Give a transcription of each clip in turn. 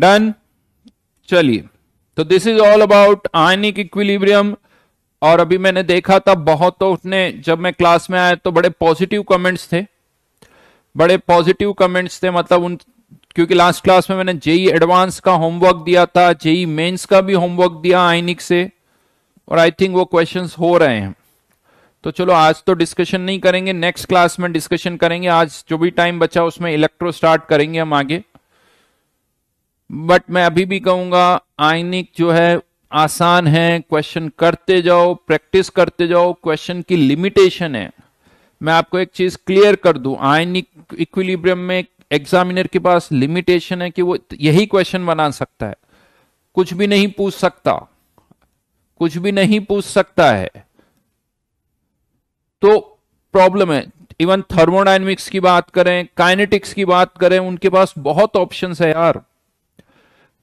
Done चलिए तो this is all about ionic equilibrium और अभी मैंने देखा था बहुत तो उसने जब मैं क्लास में आया तो बड़े पॉजिटिव कमेंट्स थे बड़े पॉजिटिव कमेंट्स थे मतलब उन क्योंकि लास्ट क्लास में मैंने जेई एडवांस e का होमवर्क दिया था जेई मेंस e का भी होमवर्क दिया आइनिक से और आई थिंक वो क्वेश्चंस हो रहे हैं तो चलो आज तो डिस्कशन नहीं करेंगे नेक्स्ट क्लास में डिस्कशन करेंगे आज जो भी टाइम बचा उसमें इलेक्ट्रो स्टार्ट करेंगे हम आगे बट मैं अभी भी कहूंगा आयनिक जो है आसान है क्वेश्चन करते जाओ प्रैक्टिस करते जाओ क्वेश्चन की लिमिटेशन है मैं आपको एक चीज क्लियर कर दूं आयनिक इक्विलिब्रियम में एग्जामिनर के पास लिमिटेशन है कि वो यही क्वेश्चन बना सकता है कुछ भी नहीं पूछ सकता कुछ भी नहीं पूछ सकता है तो प्रॉब्लम है इवन थर्मोडाइनमिक्स की बात करें काइनेटिक्स की बात करें उनके पास बहुत ऑप्शंस है यार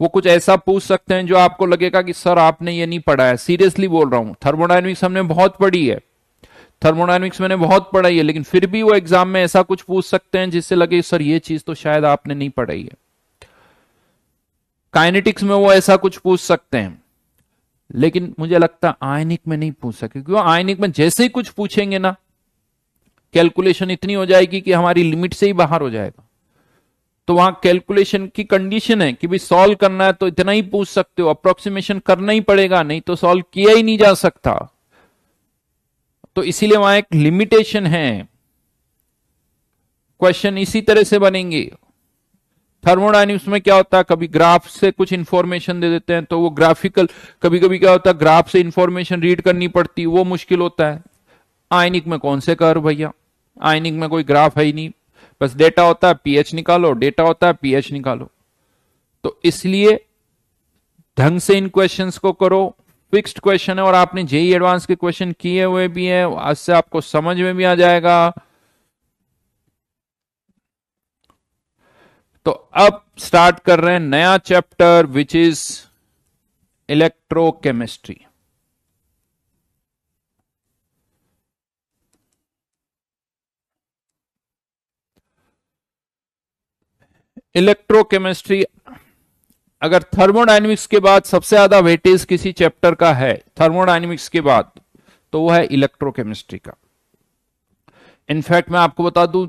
वो कुछ ऐसा पूछ सकते हैं जो आपको लगेगा कि सर आपने ये नहीं पढ़ा है सीरियसली बोल रहा हूं थर्मोडाइनमिक्स हमने बहुत पढ़ी है थर्मोडाइनमिक्स मैंने बहुत पढ़ाई है लेकिन फिर भी वो एग्जाम में ऐसा कुछ पूछ सकते हैं जिससे लगे सर ये चीज तो शायद आपने नहीं पढ़ाई है काइनेटिक्स में वो ऐसा कुछ पूछ सकते हैं लेकिन मुझे लगता है आयनिक में नहीं पूछ सके क्यों आयनिक में जैसे ही कुछ पूछेंगे ना कैलकुलेशन इतनी हो जाएगी कि हमारी लिमिट से ही बाहर हो जाएगा तो वहां कैलकुलेशन की कंडीशन है कि भाई सॉल्व करना है तो इतना ही पूछ सकते हो अप्रोक्सीमेशन करना ही पड़ेगा नहीं तो सॉल्व किया ही नहीं जा सकता तो इसीलिए वहां एक लिमिटेशन है क्वेश्चन इसी तरह से बनेंगे थर्मोडाइनिक्स में क्या होता है कभी ग्राफ से कुछ इंफॉर्मेशन दे देते हैं तो वो ग्राफिकल कभी कभी क्या होता है ग्राफ से इंफॉर्मेशन रीड करनी पड़ती वो मुश्किल होता है आयनिक में कौन से कर भैया आयनिक में कोई ग्राफ है ही नहीं बस डेटा होता है पीएच निकालो डेटा होता है पीएच निकालो तो इसलिए ढंग से इन क्वेश्चन को करो फिक्स्ड क्वेश्चन है और आपने जेई एडवांस के क्वेश्चन किए हुए भी हैं आज से आपको समझ में भी आ जाएगा तो अब स्टार्ट कर रहे हैं नया chapter which is electrochemistry electrochemistry अगर थर्मोडाइनमिक्स के बाद सबसे ज्यादा वेटेज किसी चैप्टर का है थर्मोडाइनमिक्स के बाद तो वह है इलेक्ट्रोकेमिस्ट्री का इनफैक्ट मैं आपको बता दूं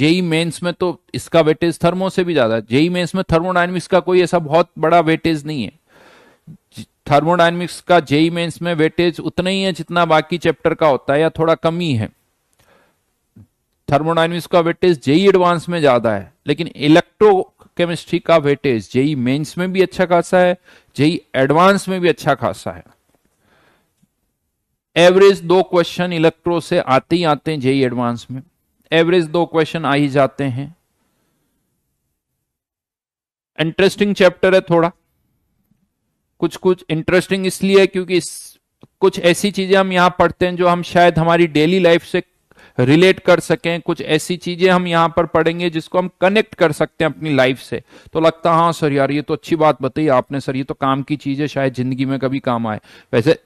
जेई मेंस में तो इसका वेटेज थर्मो से भी ज्यादा जेई मेंस में थर्मोडाइनमिक्स का कोई ऐसा बहुत बड़ा वेटेज नहीं है थर्मोडाइनमिक्स का जेई मेंस में वेटेज उतना ही है जितना बाकी चैप्टर का होता है या थोड़ा कम ही है थर्मोडाइनमिक्स का वेटेज जेई एडवांस में ज्यादा है लेकिन इलेक्ट्रोकेमिस्ट्री का वेटेज जेई मेंस में भी अच्छा खासा है जेई एडवांस में भी अच्छा खासा है एवरेज दो क्वेश्चन इलेक्ट्रो से आते ही आते हैं जेई एडवांस में एवरेज दो क्वेश्चन आ ही जाते हैं इंटरेस्टिंग चैप्टर है थोड़ा कुछ कुछ इंटरेस्टिंग इसलिए क्योंकि इस कुछ ऐसी चीजें हम यहां पढ़ते हैं जो हम शायद हमारी डेली लाइफ से रिलेट कर सकें कुछ ऐसी चीजें हम यहां पर पढ़ेंगे जिसको हम कनेक्ट कर सकते हैं अपनी लाइफ से तो लगता हाँ सर यार ये तो अच्छी बात बताई आपने सर ये तो काम की चीजें शायद जिंदगी में कभी काम आए वैसे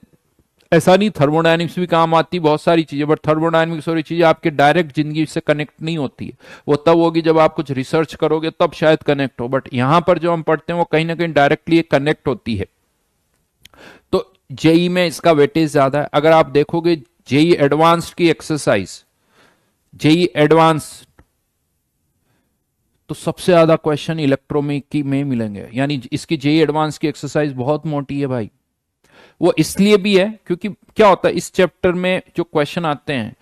ऐसा नहीं थर्मोडाइनिक्स भी काम आती बहुत सारी चीजें बट थर्मोडाइनिक्स और चीजें आपके डायरेक्ट जिंदगी से कनेक्ट नहीं होती है वो तब होगी जब आप कुछ रिसर्च करोगे तब शायद कनेक्ट हो बट यहां पर जो हम पढ़ते हैं वो कहीं ना कहीं डायरेक्टली कनेक्ट होती है तो जेई में इसका वेटेज ज्यादा है अगर आप देखोगे जेई एडवांस्ड की एक्सरसाइज जेई एडवांस तो सबसे ज्यादा क्वेश्चन इलेक्ट्रोमिक में मिलेंगे यानी इसकी जेई एडवांस की एक्सरसाइज बहुत मोटी है भाई वो इसलिए भी है क्योंकि क्या होता है इस चैप्टर में जो क्वेश्चन आते हैं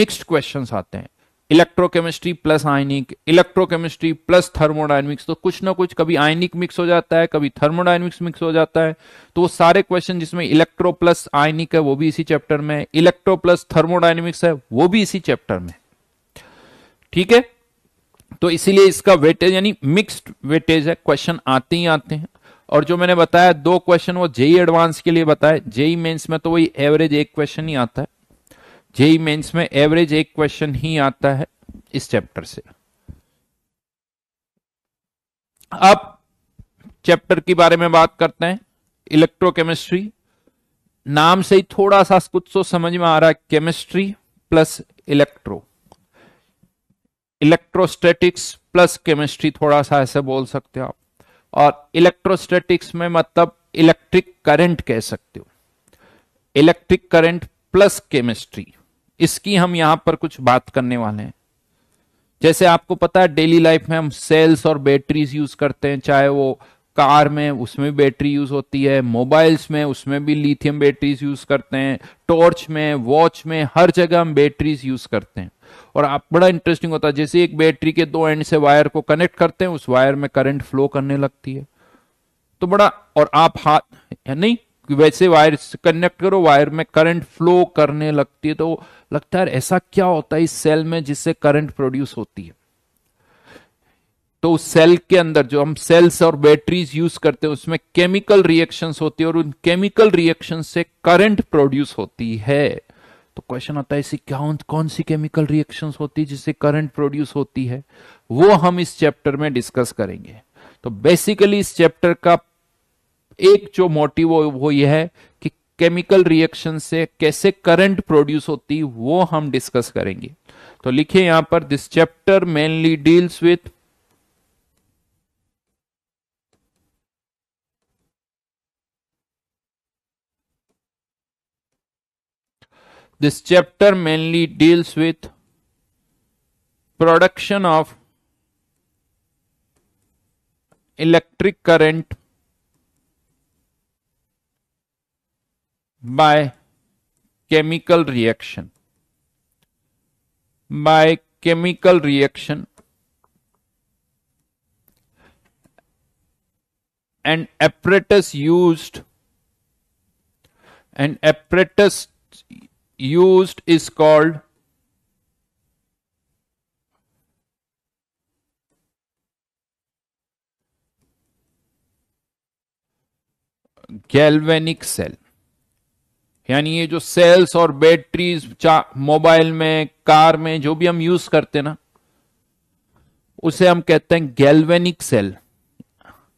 मिक्स्ड क्वेश्चन आते हैं electrochemistry plus ionic electrochemistry plus thermodynamics तो कुछ ना कुछ कभी आयनिक मिक्स हो जाता है कभी थर्मोडाइनमिक्स मिक्स हो जाता है तो वो सारे क्वेश्चन जिसमें इलेक्ट्रो प्लस आयनिक है वो भी इसी चैप्टर में इलेक्ट्रो प्लस थर्मोडाइनमिक्स है वो भी इसी चैप्टर में ठीक है तो इसीलिए इसका वेटेज यानी मिक्स्ड वेटेज है क्वेश्चन आते ही आते हैं और जो मैंने बताया दो क्वेश्चन वो जेई एडवांस e के लिए बताया जेई मेंस e में तो वही एवरेज एक क्वेश्चन ही आता है जेई मेंस e में एवरेज एक क्वेश्चन ही आता है इस चैप्टर से अब चैप्टर के बारे में बात करते हैं इलेक्ट्रोकेमिस्ट्री नाम से ही थोड़ा सा कुछ सो तो समझ में आ रहा है chemistry plus electro electrostatics plus chemistry थोड़ा सा ऐसे बोल सकते हो आप और इलेक्ट्रोस्टैटिक्स में मतलब इलेक्ट्रिक करंट कह सकते हो इलेक्ट्रिक करंट प्लस केमिस्ट्री इसकी हम यहां पर कुछ बात करने वाले हैं जैसे आपको पता है डेली लाइफ में हम सेल्स और बैटरीज यूज करते हैं चाहे वो कार में उसमें बैटरी यूज होती है मोबाइल्स में उसमें भी लिथियम बैटरीज यूज करते हैं टॉर्च में वॉच में हर जगह हम बैटरीज यूज करते हैं और आप बड़ा इंटरेस्टिंग होता है जैसे एक बैटरी के दो एंड से वायर को कनेक्ट करते हैं उस वायर में करंट फ्लो करने लगती है तो बड़ा और आप हाथ नहीं वैसे वायर कनेक्ट करो वायर में करंट फ्लो करने लगती है तो लगता है ऐसा क्या होता है इस सेल में जिससे करंट प्रोड्यूस होती है तो उस सेल के अंदर जो हम सेल्स और बैटरीज यूज करते हैं उसमें केमिकल रिएक्शंस होती है और उन केमिकल रिएक्शन से करंट प्रोड्यूस होती है तो क्वेश्चन आता है ऐसी क्या कौन सी केमिकल रिएक्शन होती है जिससे करंट प्रोड्यूस होती है वो हम इस चैप्टर में डिस्कस करेंगे तो बेसिकली इस चैप्टर का एक जो मोटिव वो, वो ये है कि केमिकल रिएक्शन से कैसे करंट प्रोड्यूस होती वो हम डिस्कस करेंगे तो लिखिए यहां पर this chapter mainly deals with This chapter mainly deals with production of electric current by chemical reaction. By chemical reaction an apparatus used an apparatus used is called galvanic cell यानी ये जो sales और batteries mobile में car में जो भी हम use करते हैं ना उसे हम कहते हैं गैल्वेनिक सेल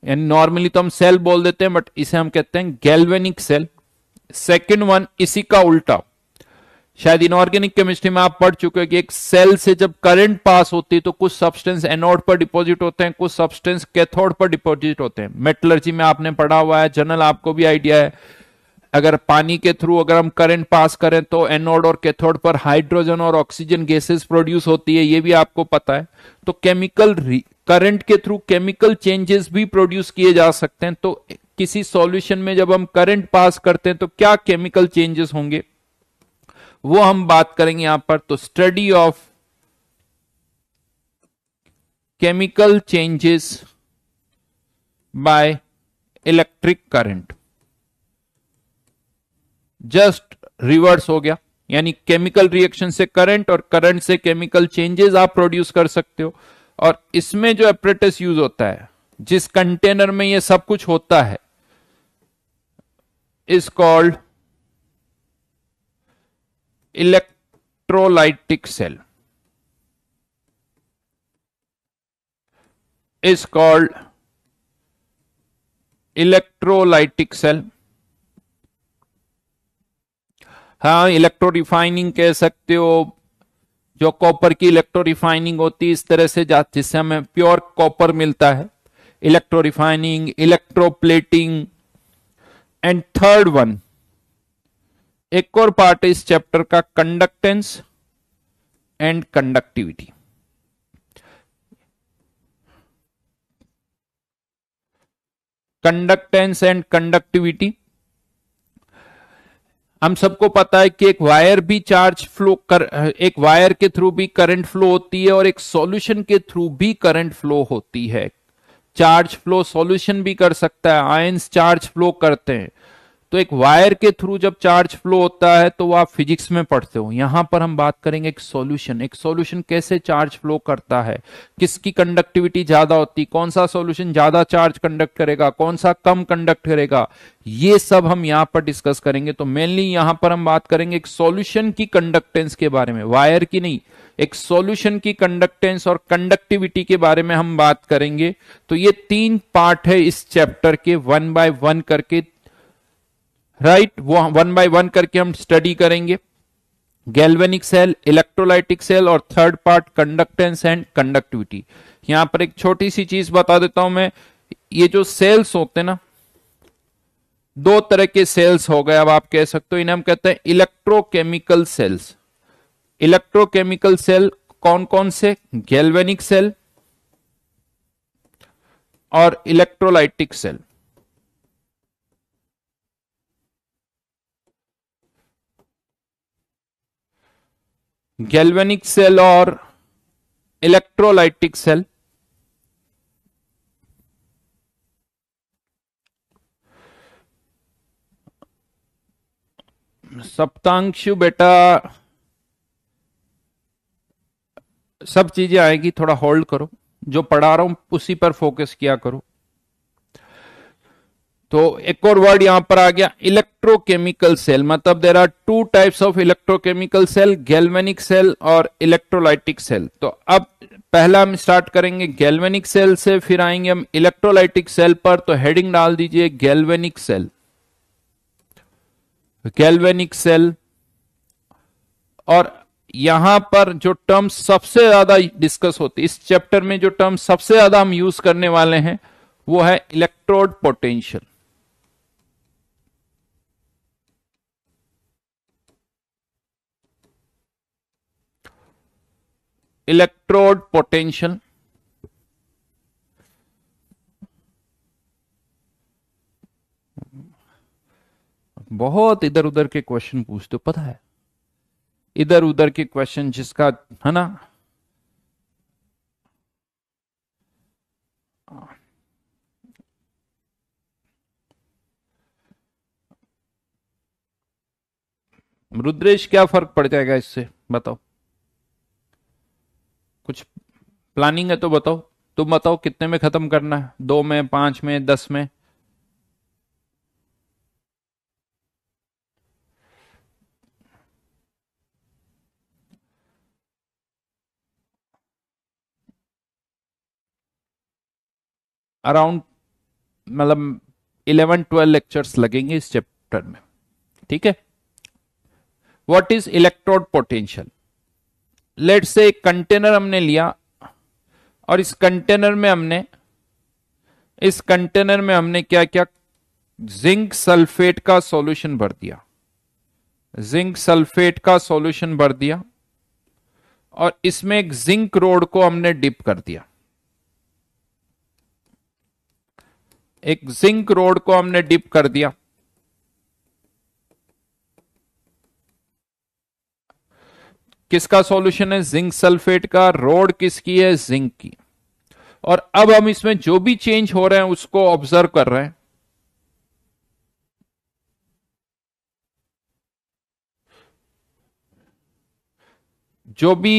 यानी नॉर्मली तो हम सेल बोल देते हैं बट इसे हम कहते हैं गैल्वेनिक सेल सेकंड वन इसी का उल्टा शायद इनऑर्गेनिक केमिस्ट्री में आप पढ़ चुके हो कि एक सेल से जब करंट पास होती है तो कुछ सब्सटेंस एनोड पर डिपॉजिट होते हैं कुछ सब्सटेंस कैथोड पर डिपॉजिट होते हैं मेटलर्जी में आपने पढ़ा हुआ है जनरल आपको भी आइडिया है अगर पानी के थ्रू अगर हम करंट पास करें तो एनोड और कैथोड पर हाइड्रोजन और ऑक्सीजन गैसेस प्रोड्यूस होती है ये भी आपको पता है तो केमिकल करंट के थ्रू केमिकल चेंजेस भी प्रोड्यूस किए जा सकते हैं तो किसी सॉल्यूशन में जब हम करंट पास करते हैं तो क्या केमिकल चेंजेस होंगे वो हम बात करेंगे यहां पर तो study of chemical changes by electric current just reverse हो गया यानी केमिकल रिएक्शन से करंट और करंट से केमिकल चेंजेस आप प्रोड्यूस कर सकते हो और इसमें जो एपरेटस यूज होता है जिस कंटेनर में ये सब कुछ होता है is called electrolytic cell is called electrolytic cell हाँ इलेक्ट्रो रिफाइनिंग कह सकते हो जो कॉपर की इलेक्ट्रो रिफाइनिंग होती है इस तरह से जाती जिससे हमें प्योर कॉपर मिलता है electro refining electroplating and third one एक और पार्ट है इस चैप्टर का conductance and conductivity conductance and conductivity हम सबको पता है कि एक वायर भी चार्ज फ्लो कर एक वायर के थ्रू भी करंट फ्लो होती है और एक सॉल्यूशन के थ्रू भी करंट फ्लो होती है चार्ज फ्लो सॉल्यूशन भी कर सकता है आयंस चार्ज फ्लो करते हैं तो एक वायर के थ्रू जब चार्ज फ्लो होता है तो वो आप फिजिक्स में पढ़ते हो यहां पर हम बात करेंगे एक सॉल्यूशन एक सॉल्यूशन कैसे चार्ज फ्लो करता है किसकी कंडक्टिविटी ज्यादा होती कौन सा सॉल्यूशन ज्यादा चार्ज कंडक्ट करेगा कौन सा कम कंडक्ट करेगा ये सब हम यहां पर डिस्कस करेंगे तो मेनली यहां पर हम बात करेंगे एक सोल्यूशन की कंडक्टेंस के बारे में वायर की नहीं एक सॉल्यूशन की कंडक्टेंस और कंडक्टिविटी के बारे में हम बात करेंगे तो ये तीन पार्ट है इस चैप्टर के वन बाय वन करके राइट right, वो वन बाय वन करके हम स्टडी करेंगे गैल्वेनिक सेल इलेक्ट्रोलाइटिक सेल और third part conductance and conductivity यहां पर एक छोटी सी चीज बता देता हूं मैं ये जो सेल्स होते ना दो तरह के सेल्स हो गए अब आप कह सकते हो इन्हें हम कहते हैं इलेक्ट्रोकेमिकल सेल्स इलेक्ट्रोकेमिकल सेल कौन कौन से गैल्वेनिक सेल और इलेक्ट्रोलाइटिक सेल गैल्वेनिक सेल और इलेक्ट्रोलाइटिक सेल सप्तांशु बेटा सब चीजें आएगी थोड़ा होल्ड करो जो पढ़ा रहा हूं उसी पर फोकस किया करो तो एक और वर्ड यहां पर आ गया इलेक्ट्रोकेमिकल सेल मतलब there are two types of electrochemical cell galvanic cell और इलेक्ट्रोलाइटिक सेल तो अब पहला हम स्टार्ट करेंगे गैल्वेनिक सेल से फिर आएंगे हम इलेक्ट्रोलाइटिक सेल पर तो हेडिंग डाल दीजिए गैल्वेनिक सेल गैल्वेनिक सेल और यहां पर जो टर्म सबसे ज्यादा डिस्कस होती इस चैप्टर में जो टर्म सबसे ज्यादा हम यूज करने वाले हैं वो है इलेक्ट्रोड पोटेंशियल इलेक्ट्रोड पोटेंशियल बहुत इधर उधर के क्वेश्चन पूछते हो पता है इधर उधर के क्वेश्चन जिसका है ना रुद्रेश क्या फर्क पड़ जाएगा इससे बताओ प्लानिंग है तो बताओ तुम बताओ कितने में खत्म करना है दो में पांच में दस में अराउंड मतलब इलेवन ट्वेल्व लेक्चर्स लगेंगे इस चैप्टर में ठीक है what is electrode potential let say एक कंटेनर हमने लिया और इस कंटेनर में हमने इस कंटेनर में हमने क्या क्या जिंक सल्फेट का सॉल्यूशन भर दिया जिंक सल्फेट का सॉल्यूशन भर दिया और इसमें एक जिंक रोड को हमने डिप कर दिया एक जिंक रोड को हमने डिप कर दिया किसका सॉल्यूशन है जिंक सल्फेट का रोड किसकी है जिंक की और अब हम इसमें जो भी चेंज हो रहे हैं उसको ऑब्जर्व कर रहे हैं जो भी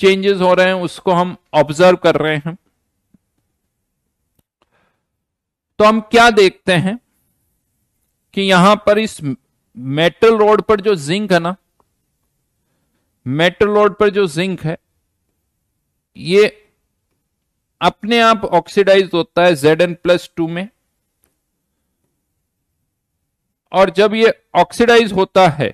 चेंजेस हो रहे हैं उसको हम ऑब्जर्व कर रहे हैं तो हम क्या देखते हैं कि यहां पर इस मेटल रोड पर जो जिंक है ना मेटल रोड पर जो जिंक है ये अपने आप ऑक्सीडाइज होता है जेड एन प्लस टू में और जब ये ऑक्सीडाइज होता है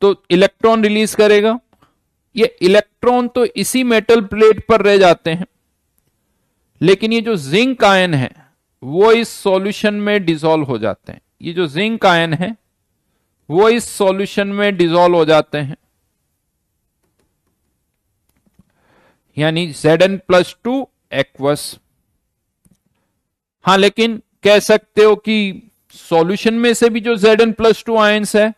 तो इलेक्ट्रॉन रिलीज करेगा ये इलेक्ट्रॉन तो इसी मेटल प्लेट पर रह जाते हैं लेकिन ये जो जिंक आयन है वो इस सॉल्यूशन में डिसॉल्व हो जाते हैं ये जो जिंक आयन है वो इस सॉल्यूशन में डिजोल्व हो जाते हैं यानी Z N plus two aqueous हां लेकिन कह सकते हो कि सॉल्यूशन में से भी जो Z N plus two ions है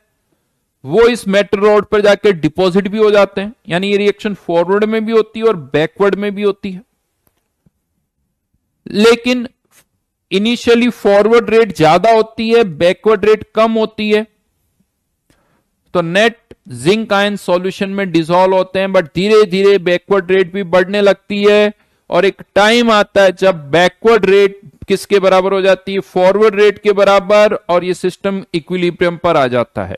वो इस मेटल रोड पर जाकर डिपॉजिट भी हो जाते हैं यानी ये रिएक्शन फॉरवर्ड में भी होती है और बैकवर्ड में भी होती है लेकिन इनिशियली फॉरवर्ड रेट ज्यादा होती है बैकवर्ड रेट कम होती है तो नेट जिंक आयन सॉल्यूशन में डिसॉल्व होते हैं बट धीरे धीरे बैकवर्ड रेट भी बढ़ने लगती है और एक टाइम आता है जब बैकवर्ड रेट किसके बराबर हो जाती है फॉरवर्ड रेट के बराबर और ये सिस्टम इक्विलिब्रियम पर आ जाता है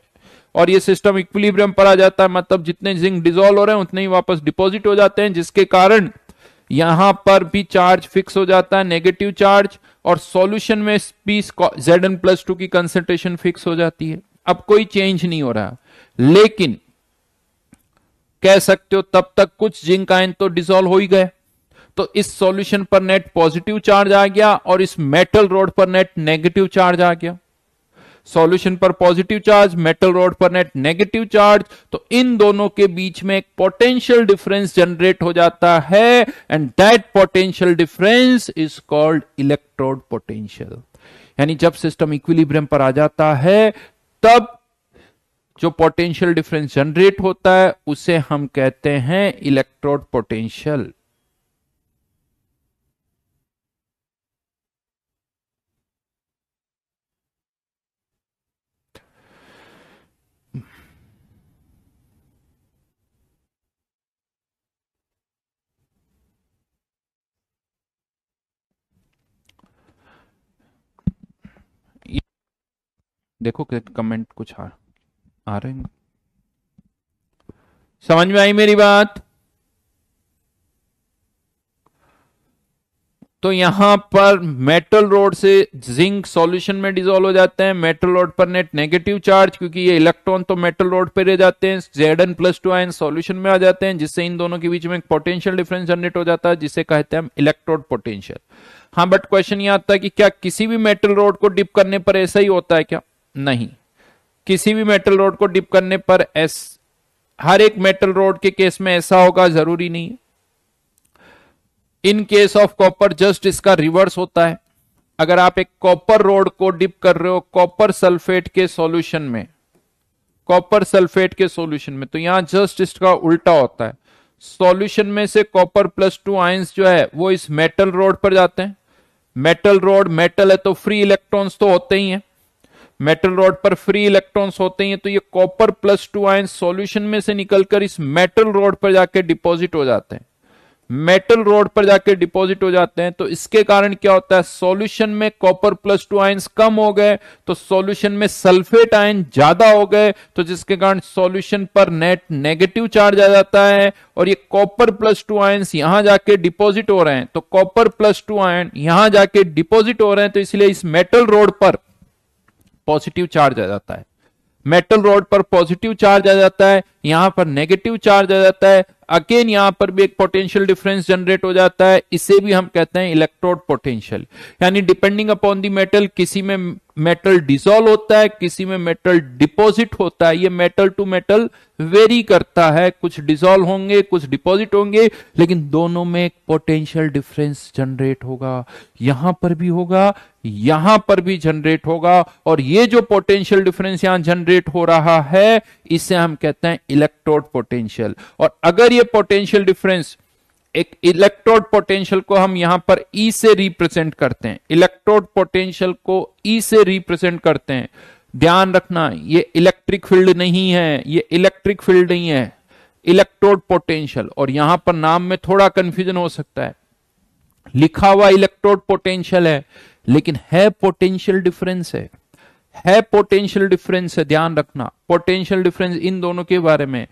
और ये सिस्टम इक्विलिब्रियम पर आ जाता है मतलब जितने जिंक डिजोल्व हो रहे हैं उतने ही वापस डिपॉजिट हो जाते हैं जिसके कारण यहां पर भी चार्ज फिक्स हो जाता है नेगेटिव चार्ज और सॉल्यूशन में भी जेड एन प्लस टू की कंसेंट्रेशन फिक्स हो जाती है अब कोई चेंज नहीं हो रहा लेकिन कह सकते हो तब तक कुछ जिंक आयन तो डिसॉल्व हो ही गए तो इस सॉल्यूशन पर नेट पॉजिटिव चार्ज आ गया और इस मेटल रोड पर नेट नेगेटिव चार्ज आ गया सॉल्यूशन पर पॉजिटिव चार्ज मेटल रोड पर नेट नेगेटिव चार्ज तो इन दोनों के बीच में एक पोटेंशियल डिफरेंस जनरेट हो जाता है and that potential difference is called electrode potential यानी जब सिस्टम इक्विलिब्रियम पर आ जाता है तब जो पोटेंशियल डिफरेंस जनरेट होता है उसे हम कहते हैं इलेक्ट्रोड पोटेंशियल देखो कमेंट कुछ आ आ रहे हैं समझ में आई मेरी बात तो यहां पर मेटल रोड से जिंक सॉल्यूशन में डिजोल्व हो जाते हैं मेटल रोड पर नेट नेगेटिव चार्ज क्योंकि ये इलेक्ट्रॉन तो मेटल रोड पर रह जाते हैं Z N plus two ion solution में आ जाते हैं जिससे इन दोनों के बीच में एक पोटेंशियल डिफरेंस जनरेट हो जाता है जिसे कहते हैं हम इलेक्ट्रोड पोटेंशियल हाँ बट क्वेश्चन ये आता है कि क्या किसी भी मेटल रोड को डिप करने पर ऐसा ही होता है क्या नहीं किसी भी मेटल रोड को डिप करने पर एस हर एक मेटल रोड के केस में ऐसा होगा जरूरी नहीं है in case of copper just इसका रिवर्स होता है अगर आप एक कॉपर रोड को डिप कर रहे हो कॉपर सल्फेट के सॉल्यूशन में कॉपर सल्फेट के सॉल्यूशन में तो यहां जस्ट इसका उल्टा होता है सॉल्यूशन में से कॉपर प्लस टू आइंस जो है वो इस मेटल रोड पर जाते हैं मेटल रोड मेटल है तो फ्री इलेक्ट्रॉन्स तो होते ही हैं मेटल रॉड पर फ्री इलेक्ट्रॉन्स होते हैं तो ये copper plus two ion solution में से निकलकर इस मेटल रॉड पर जाके डिपॉजिट हो जाते हैं मेटल रॉड पर जाकर डिपॉजिट हो जाते हैं तो इसके कारण क्या होता है सॉल्यूशन में कॉपर प्लस टू आयन्स कम हो गए तो सॉल्यूशन में सल्फेट आयन ज्यादा हो गए तो जिसके कारण सॉल्यूशन पर नेट नेगेटिव चार्ज आ जाता है और ये कॉपर प्लस टू आयन्स यहां जाके डिपॉजिट हो रहे हैं तो कॉपर प्लस टू आयन यहां जाके डिपॉजिट हो रहे हैं तो इसलिए इस मेटल रोड पर पॉजिटिव चार्ज आ जाता है मेटल रॉड पर पॉजिटिव चार्ज आ जाता है यहां पर नेगेटिव चार्ज आ जाता है अगेन यहां पर भी एक पोटेंशियल डिफरेंस जनरेट हो जाता है इसे भी हम कहते हैं इलेक्ट्रोड पोटेंशियल यानी डिपेंडिंग अपॉन दी मेटल किसी में मेटल डिसॉल्व होता है किसी में मेटल डिपॉजिट होता है ये मेटल टू मेटल वेरी करता है कुछ डिसॉल्व होंगे कुछ डिपॉजिट होंगे लेकिन दोनों में एक पोटेंशियल डिफरेंस जनरेट होगा यहां पर भी होगा यहां पर भी जनरेट होगा और ये जो पोटेंशियल डिफरेंस यहां जनरेट हो रहा है इसे हम कहते हैं इलेक्ट्रोड पोटेंशियल और अगर ये पोटेंशियल डिफरेंस एक इलेक्ट्रोड पोटेंशियल को हम यहां पर ई e से रिप्रेजेंट करते हैं इलेक्ट्रोड पोटेंशियल को ई e से रिप्रेजेंट करते हैं ध्यान रखना ये इलेक्ट्रिक फील्ड नहीं है ये इलेक्ट्रिक फील्ड नहीं है इलेक्ट्रोड पोटेंशियल और यहां पर नाम में थोड़ा कंफ्यूजन हो सकता है लिखा हुआ इलेक्ट्रोड पोटेंशियल है लेकिन है पोटेंशियल डिफरेंस है है पोटेंशियल डिफरेंस है ध्यान रखना पोटेंशियल डिफरेंस इन दोनों के बारे में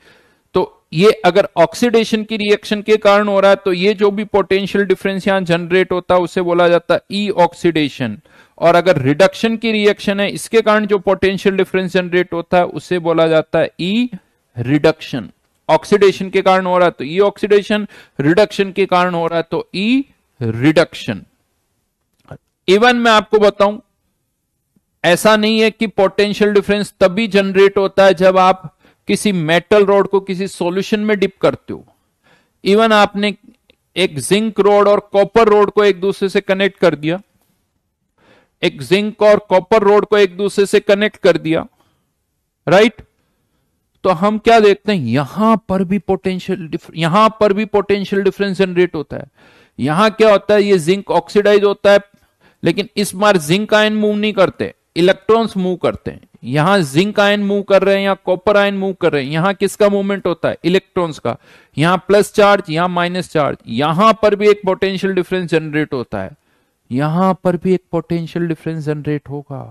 तो ये अगर ऑक्सीडेशन की रिएक्शन के कारण हो रहा है तो ये जो भी पोटेंशियल डिफरेंस यहां जनरेट होता है उसे बोला जाता है ई ऑक्सीडेशन और अगर रिडक्शन की रिएक्शन है इसके कारण जो पोटेंशियल डिफरेंस जनरेट होता है उसे बोला जाता है ई रिडक्शन ऑक्सीडेशन के कारण हो रहा है तो ई ऑक्सीडेशन रिडक्शन के कारण हो रहा है तो ई रिडक्शन इवन मैं आपको बताऊं ऐसा नहीं है कि पोटेंशियल डिफरेंस तभी जनरेट होता है जब आप किसी मेटल रोड को किसी सॉल्यूशन में डिप करते हो इवन आपने एक जिंक रोड और कॉपर रोड को एक दूसरे से कनेक्ट कर दिया एक जिंक और कॉपर रोड को एक दूसरे से कनेक्ट कर दिया राइट right? तो हम क्या देखते हैं यहां पर भी पोटेंशियल यहां पर भी पोटेंशियल डिफरेंस जनरेट होता है यहां क्या होता है ये जिंक ऑक्सीडाइज होता है लेकिन इस बार जिंक आयन मूव नहीं करते इलेक्ट्रॉन्स मूव करते हैं यहां जिंक आयन मूव कर रहे हैं या कॉपर आयन मूव कर रहे हैं यहां किसका मूवमेंट होता है इलेक्ट्रॉन्स का यहां प्लस चार्ज यहां माइनस चार्ज यहां पर भी एक पोटेंशियल डिफरेंस जनरेट होता है यहां पर भी एक पोटेंशियल डिफरेंस जनरेट होगा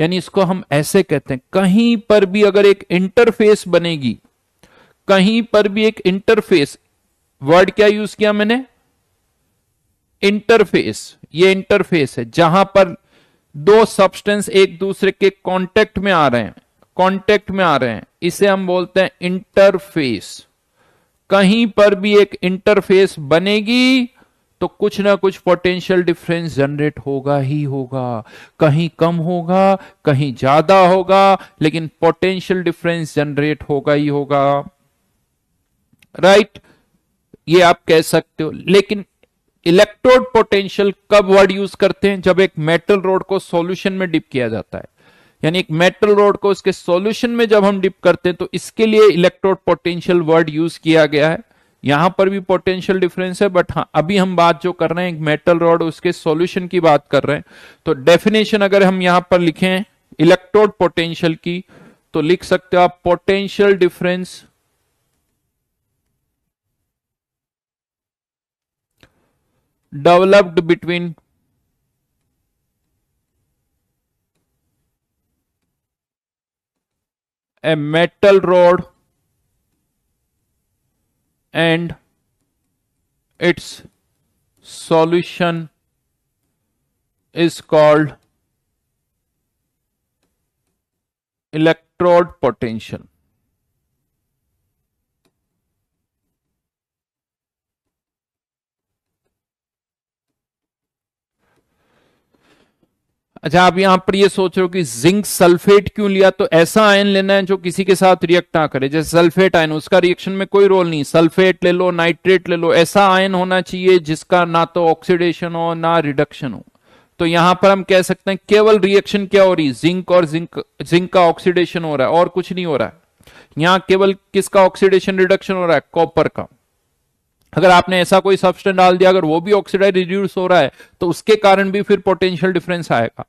यानी इसको हम ऐसे कहते हैं कहीं पर भी अगर एक इंटरफेस बनेगी कहीं पर भी एक इंटरफेस वर्ड क्या यूज किया मैंने इंटरफेस ये इंटरफेस है जहां पर दो सब्सटेंस एक दूसरे के कांटेक्ट में आ रहे हैं कांटेक्ट में आ रहे हैं इसे हम बोलते हैं इंटरफेस कहीं पर भी एक इंटरफेस बनेगी तो कुछ ना कुछ पोटेंशियल डिफरेंस जनरेट होगा ही होगा कहीं कम होगा कहीं ज्यादा होगा लेकिन पोटेंशियल डिफरेंस जनरेट होगा ही होगा राइट right? ये आप कह सकते हो लेकिन इलेक्ट्रोड पोटेंशियल कब वर्ड यूज करते हैं जब एक मेटल रोड को सॉल्यूशन में डिप किया जाता है यानी एक मेटल रोड को इसके सॉल्यूशन में जब हम डिप करते हैं तो इसके लिए इलेक्ट्रोड पोटेंशियल वर्ड यूज किया गया है यहां पर भी पोटेंशियल डिफरेंस है बट हाँ अभी हम बात जो कर रहे हैं एक मेटल रोड उसके सॉल्यूशन की बात कर रहे हैं तो डेफिनेशन अगर हम यहां पर लिखें इलेक्ट्रोड पोटेंशियल की तो लिख सकते हो आप potential difference developed between a metal rod and its solution is called electrode potential. अच्छा आप यहां पर ये सोच रहे हो कि जिंक सल्फेट क्यों लिया तो ऐसा आयन लेना है जो किसी के साथ रिएक्ट ना करे जैसे सल्फेट आयन उसका रिएक्शन में कोई रोल नहीं सल्फेट ले लो नाइट्रेट ले लो ऐसा आयन होना चाहिए जिसका ना तो ऑक्सीडेशन हो ना रिडक्शन हो तो यहां पर हम कह सकते हैं केवल रिएक्शन क्या हो रही है जिंक और जिंक जिंक का ऑक्सीडेशन हो रहा है और कुछ नहीं हो रहा है यहां केवल किसका ऑक्सीडेशन रिडक्शन हो रहा है कॉपर का अगर आपने ऐसा कोई सब्सटेंस डाल दिया अगर वो भी ऑक्सीडाइज रिड्यूस हो रहा है तो उसके कारण भी फिर पोटेंशियल डिफरेंस आएगा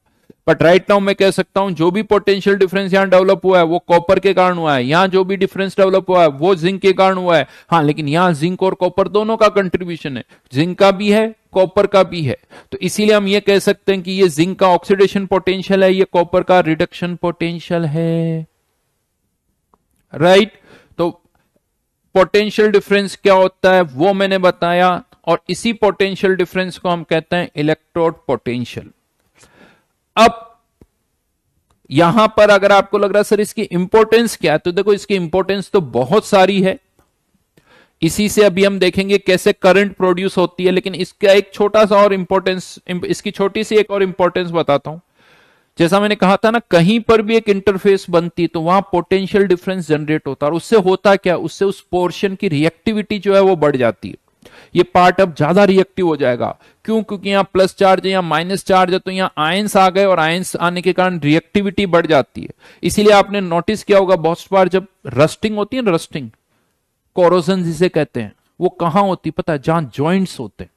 बट राइट नाउ मैं कह सकता हूं जो भी पोटेंशियल डिफरेंस यहां डेवलप हुआ है वो कॉपर के कारण हुआ है यहां जो भी डिफरेंस डेवलप हुआ है वो जिंक के कारण हुआ है हाँ लेकिन यहां जिंक और कॉपर दोनों का कंट्रीब्यूशन है जिंक का भी है कॉपर का भी है तो इसीलिए हम ये कह सकते हैं कि ये जिंक का ऑक्सीडेशन पोटेंशियल है ये कॉपर का रिडक्शन पोटेंशियल है राइट right? पोटेंशियल डिफरेंस क्या होता है वो मैंने बताया और इसी पोटेंशियल डिफरेंस को हम कहते हैं इलेक्ट्रोड पोटेंशियल अब यहां पर अगर आपको लग रहा है सर इसकी इंपोर्टेंस क्या है तो देखो इसकी इंपोर्टेंस तो बहुत सारी है इसी से अभी हम देखेंगे कैसे करंट प्रोड्यूस होती है लेकिन इसका एक छोटा सा और इंपोर्टेंस इसकी छोटी सी एक और इंपॉर्टेंस बताता हूं जैसा मैंने कहा था ना कहीं पर भी एक इंटरफेस बनती तो वहां पोटेंशियल डिफरेंस जनरेट होता और उससे होता क्या उससे उस पोर्शन की रिएक्टिविटी जो है वो बढ़ जाती है ये पार्ट अब ज्यादा रिएक्टिव हो जाएगा क्यों क्योंकि यहाँ प्लस चार्ज है यहाँ माइनस चार्ज है तो यहाँ आयंस आ गए और आयंस आने के कारण रिएक्टिविटी बढ़ जाती है इसीलिए आपने नोटिस किया होगा बहुत बार जब रस्टिंग होती है ना रस्टिंग कोरोजन जिसे कहते हैं वो कहां होती पता है जहां ज्वाइंट्स होते हैं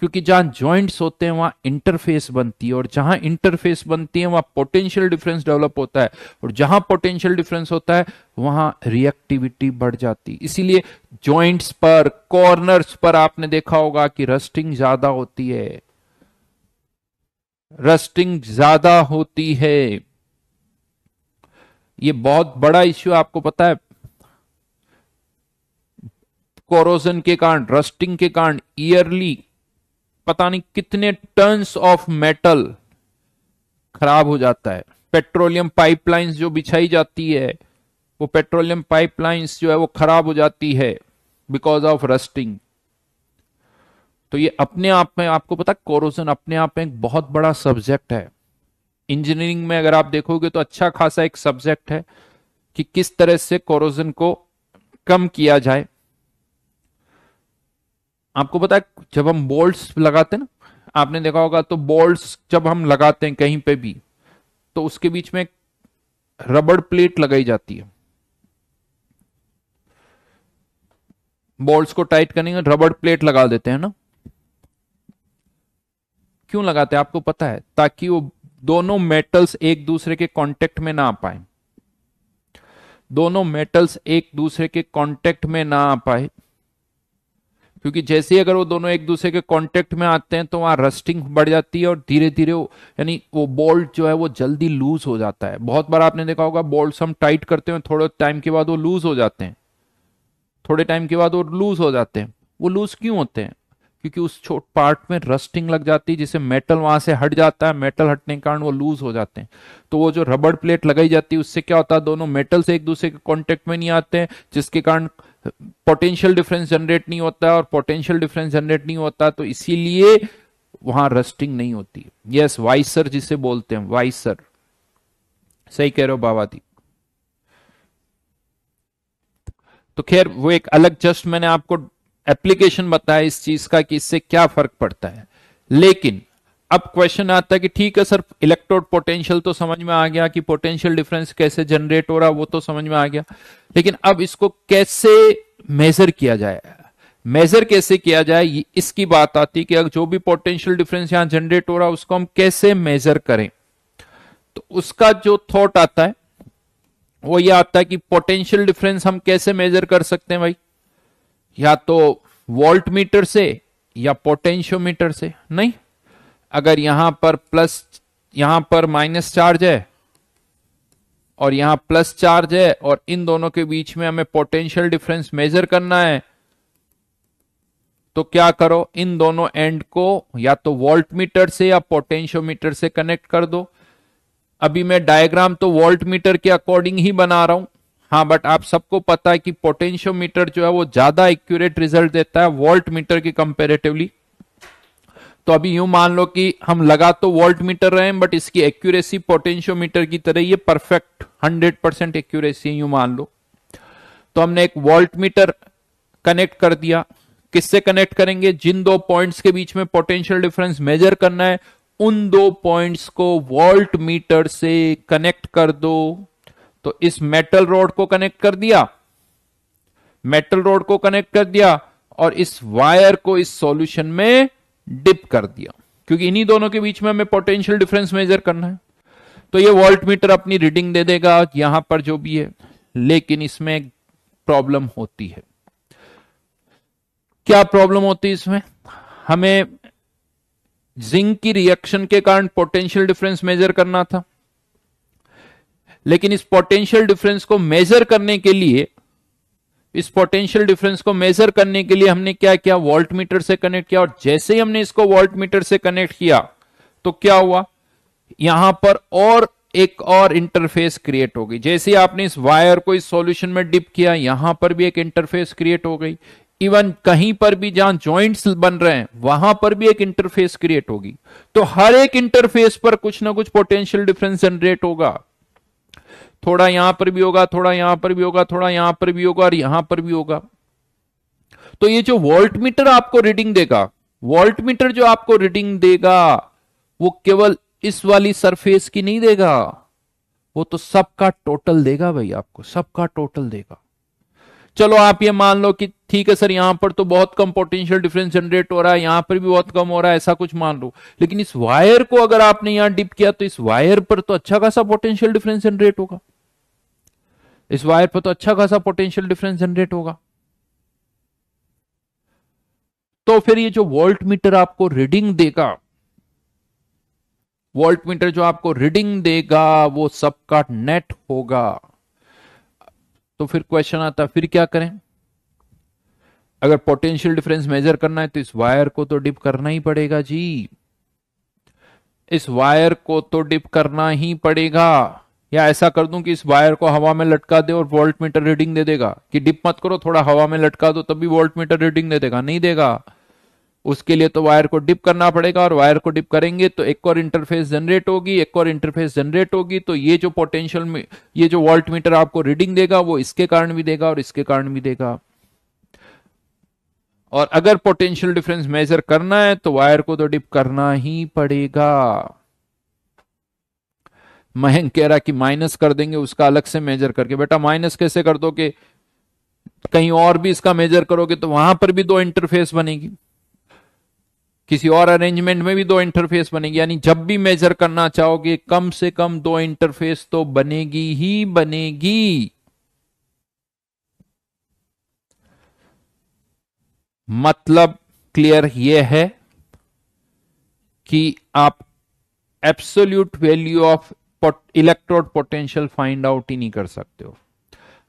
क्योंकि जहां ज्वाइंट्स होते हैं वहां इंटरफेस बनती है और जहां इंटरफेस बनती है वहां पोटेंशियल डिफरेंस डेवलप होता है और जहां पोटेंशियल डिफरेंस होता है वहां रिएक्टिविटी बढ़ जाती है इसीलिए ज्वाइंट्स पर कॉर्नर्स पर आपने देखा होगा कि रस्टिंग ज्यादा होती है रस्टिंग ज्यादा होती है ये बहुत बड़ा इश्यू आपको पता है कोरोजन के कारण रस्टिंग के कारण ईयरली पता नहीं कितने टन्स ऑफ मेटल खराब हो जाता है पेट्रोलियम पाइपलाइंस जो बिछाई जाती है वो पेट्रोलियम पाइपलाइंस जो है वो खराब हो जाती है बिकॉज ऑफ रस्टिंग तो ये अपने आप में आपको पता कोरोजन अपने आप में एक बहुत बड़ा सब्जेक्ट है इंजीनियरिंग में अगर आप देखोगे तो अच्छा खासा एक सब्जेक्ट है कि किस तरह से कोरोजन को कम किया जाए आपको पता है जब हम बोल्ट्स लगाते हैं ना आपने देखा होगा तो बोल्ट्स जब हम लगाते हैं कहीं पे भी तो उसके बीच में रबड़ प्लेट लगाई जाती है बोल्ट्स को टाइट करने के रबड़ प्लेट लगा देते हैं ना क्यों लगाते हैं आपको पता है ताकि वो दोनों मेटल्स एक दूसरे के कांटेक्ट में ना आ पाए दोनों मेटल्स एक दूसरे के कांटेक्ट में ना आ पाए क्योंकि जैसे ही अगर वो दोनों एक दूसरे के कांटेक्ट में आते हैं तो वहां रस्टिंग बढ़ जाती है और धीरे धीरे यानी वो बोल्ट जो है वो जल्दी लूज हो जाता है बहुत बार आपने देखा होगा बोल्ट हम टाइट करते हैं थोड़े टाइम के बाद वो लूज हो जाते हैं थोड़े टाइम के बाद वो लूज हो जाते हैं वो लूज क्यों होते हैं क्योंकि उस छोट पार्ट में रस्टिंग लग जाती है जिससे मेटल वहां से हट जाता है मेटल हटने के कारण वो लूज हो जाते हैं तो वो जो रबड़ प्लेट लगाई जाती है उससे क्या होता है दोनों मेटल से एक दूसरे के कांटेक्ट में नहीं आते हैं जिसके कारण पोटेंशियल डिफरेंस जनरेट नहीं होता और पोटेंशियल डिफरेंस जनरेट नहीं होता तो इसीलिए वहां रस्टिंग नहीं होती यस वाइसर जिसे बोलते हैं वाइसर सही कह रहे हो बाबा जी तो खैर वो एक अलग जस्ट मैंने आपको एप्लीकेशन बताया इस चीज का कि इससे क्या फर्क पड़ता है लेकिन अब क्वेश्चन आता है कि ठीक है सर इलेक्ट्रोड पोटेंशियल तो समझ में आ गया कि पोटेंशियल डिफरेंस कैसे जनरेट हो रहा वो तो समझ में आ गया लेकिन अब इसको कैसे मेजर किया जाए मेजर कैसे किया जाए इसकी बात आती कि अगर जो भी पोटेंशियल डिफरेंस यहां जनरेट हो रहा है उसको हम कैसे मेजर करें तो उसका जो थॉट आता है वो ये आता है कि पोटेंशियल डिफरेंस हम कैसे मेजर कर सकते हैं भाई या तो वोल्ट मीटर से या पोटेंशियोमीटर से नहीं अगर यहां पर प्लस यहां पर माइनस चार्ज है और यहां प्लस चार्ज है और इन दोनों के बीच में हमें पोटेंशियल डिफरेंस मेजर करना है तो क्या करो इन दोनों एंड को या तो वोल्ट मीटर से या पोटेंशियोमीटर से कनेक्ट कर दो अभी मैं डायग्राम तो वोल्ट मीटर के अकॉर्डिंग ही बना रहा हूं हां बट आप सबको पता है कि पोटेंशियोमीटर जो है वो ज्यादा एक्यूरेट रिजल्ट देता है वोल्ट मीटर की कंपेरेटिवली तो अभी यूं मान लो कि हम लगा तो वोल्ट मीटर रहे हैं बट इसकी एक्यूरेसी पोटेंशियोमीटर की तरह ये परफेक्ट 100 परसेंट एक्यूरेसी यूं मान लो तो हमने एक वोल्ट मीटर कनेक्ट कर दिया किससे कनेक्ट करेंगे जिन दो पॉइंट्स के बीच में पोटेंशियल डिफरेंस मेजर करना है उन दो पॉइंट्स को वोल्ट मीटर से कनेक्ट कर दो तो इस मेटल रोड को कनेक्ट कर दिया मेटल रोड को कनेक्ट कर दिया और इस वायर को इस सॉल्यूशन में डिप कर दिया क्योंकि इन्हीं दोनों के बीच में हमें पोटेंशियल डिफरेंस मेजर करना है तो ये वोल्ट मीटर अपनी रीडिंग दे देगा यहां पर जो भी है लेकिन इसमें प्रॉब्लम होती है क्या प्रॉब्लम होती है इसमें हमें जिंक की रिएक्शन के कारण पोटेंशियल डिफरेंस मेजर करना था लेकिन इस पोटेंशियल डिफरेंस को मेजर करने के लिए इस पोटेंशियल डिफरेंस को मेजर करने के लिए हमने क्या किया वॉल्ट मीटर से कनेक्ट किया और जैसे ही हमने इसको वॉल्ट मीटर से कनेक्ट किया तो क्या हुआ यहां पर और एक और इंटरफेस क्रिएट हो गई जैसे आपने इस वायर को इस सॉल्यूशन में डिप किया यहां पर भी एक इंटरफेस क्रिएट हो गई इवन कहीं पर भी जहां जॉइंट्स बन रहे हैं वहां पर भी एक इंटरफेस क्रिएट होगी तो हर एक इंटरफेस पर कुछ ना कुछ पोटेंशियल डिफरेंस जनरेट होगा थोड़ा यहां पर भी होगा थोड़ा यहां पर भी होगा थोड़ा यहां पर भी होगा और यहां पर भी होगा तो ये जो वॉल्ट मीटर आपको रीडिंग देगा वॉल्ट मीटर जो आपको रीडिंग देगा वो केवल इस वाली सरफेस की नहीं देगा वो तो सबका टोटल देगा भाई आपको सबका टोटल देगा चलो आप ये मान लो कि ठीक है सर यहां पर तो बहुत कम पोटेंशियल डिफरेंस जनरेट हो रहा है यहां पर भी बहुत कम हो रहा है ऐसा कुछ मान लो लेकिन इस वायर को अगर आपने यहां डिप किया तो इस वायर पर तो अच्छा खासा पोटेंशियल डिफरेंस जनरेट होगा इस वायर पर तो अच्छा खासा पोटेंशियल डिफरेंस जनरेट होगा तो फिर ये जो वोल्ट मीटर आपको रीडिंग देगा वोल्ट मीटर जो आपको रीडिंग देगा वो सबका नेट होगा तो फिर क्वेश्चन आता फिर क्या करें अगर पोटेंशियल डिफरेंस मेजर करना है तो इस वायर को तो डिप करना ही पड़ेगा जी इस वायर को तो डिप करना ही पड़ेगा या ऐसा कर दूं कि इस वायर को हवा में लटका दे और वोल्ट मीटर रीडिंग दे देगा कि डिप मत करो थोड़ा हवा में लटका दो तभी वोल्ट मीटर रीडिंग दे देगा नहीं देगा उसके लिए तो वायर को डिप करना पड़ेगा और वायर को डिप करेंगे तो एक और इंटरफेस जनरेट होगी एक और इंटरफेस जनरेट होगी तो ये जो पोटेंशियल में ये जो वोल्ट मीटर आपको रीडिंग देगा वो इसके कारण भी देगा और इसके कारण भी देगा और अगर पोटेंशियल डिफरेंस मेजर करना है तो वायर को तो डिप करना ही पड़ेगा महंग कह रहा कि माइनस कर देंगे उसका अलग से मेजर करके बेटा माइनस कैसे कर दोगे कहीं और भी इसका मेजर करोगे तो वहां पर भी दो इंटरफेस बनेगी किसी और अरेंजमेंट में भी दो इंटरफेस बनेगी यानी जब भी मेजर करना चाहोगे कम से कम दो इंटरफेस तो बनेगी ही बनेगी मतलब क्लियर यह है कि आप absolute value of electrode potential find out ही नहीं कर सकते हो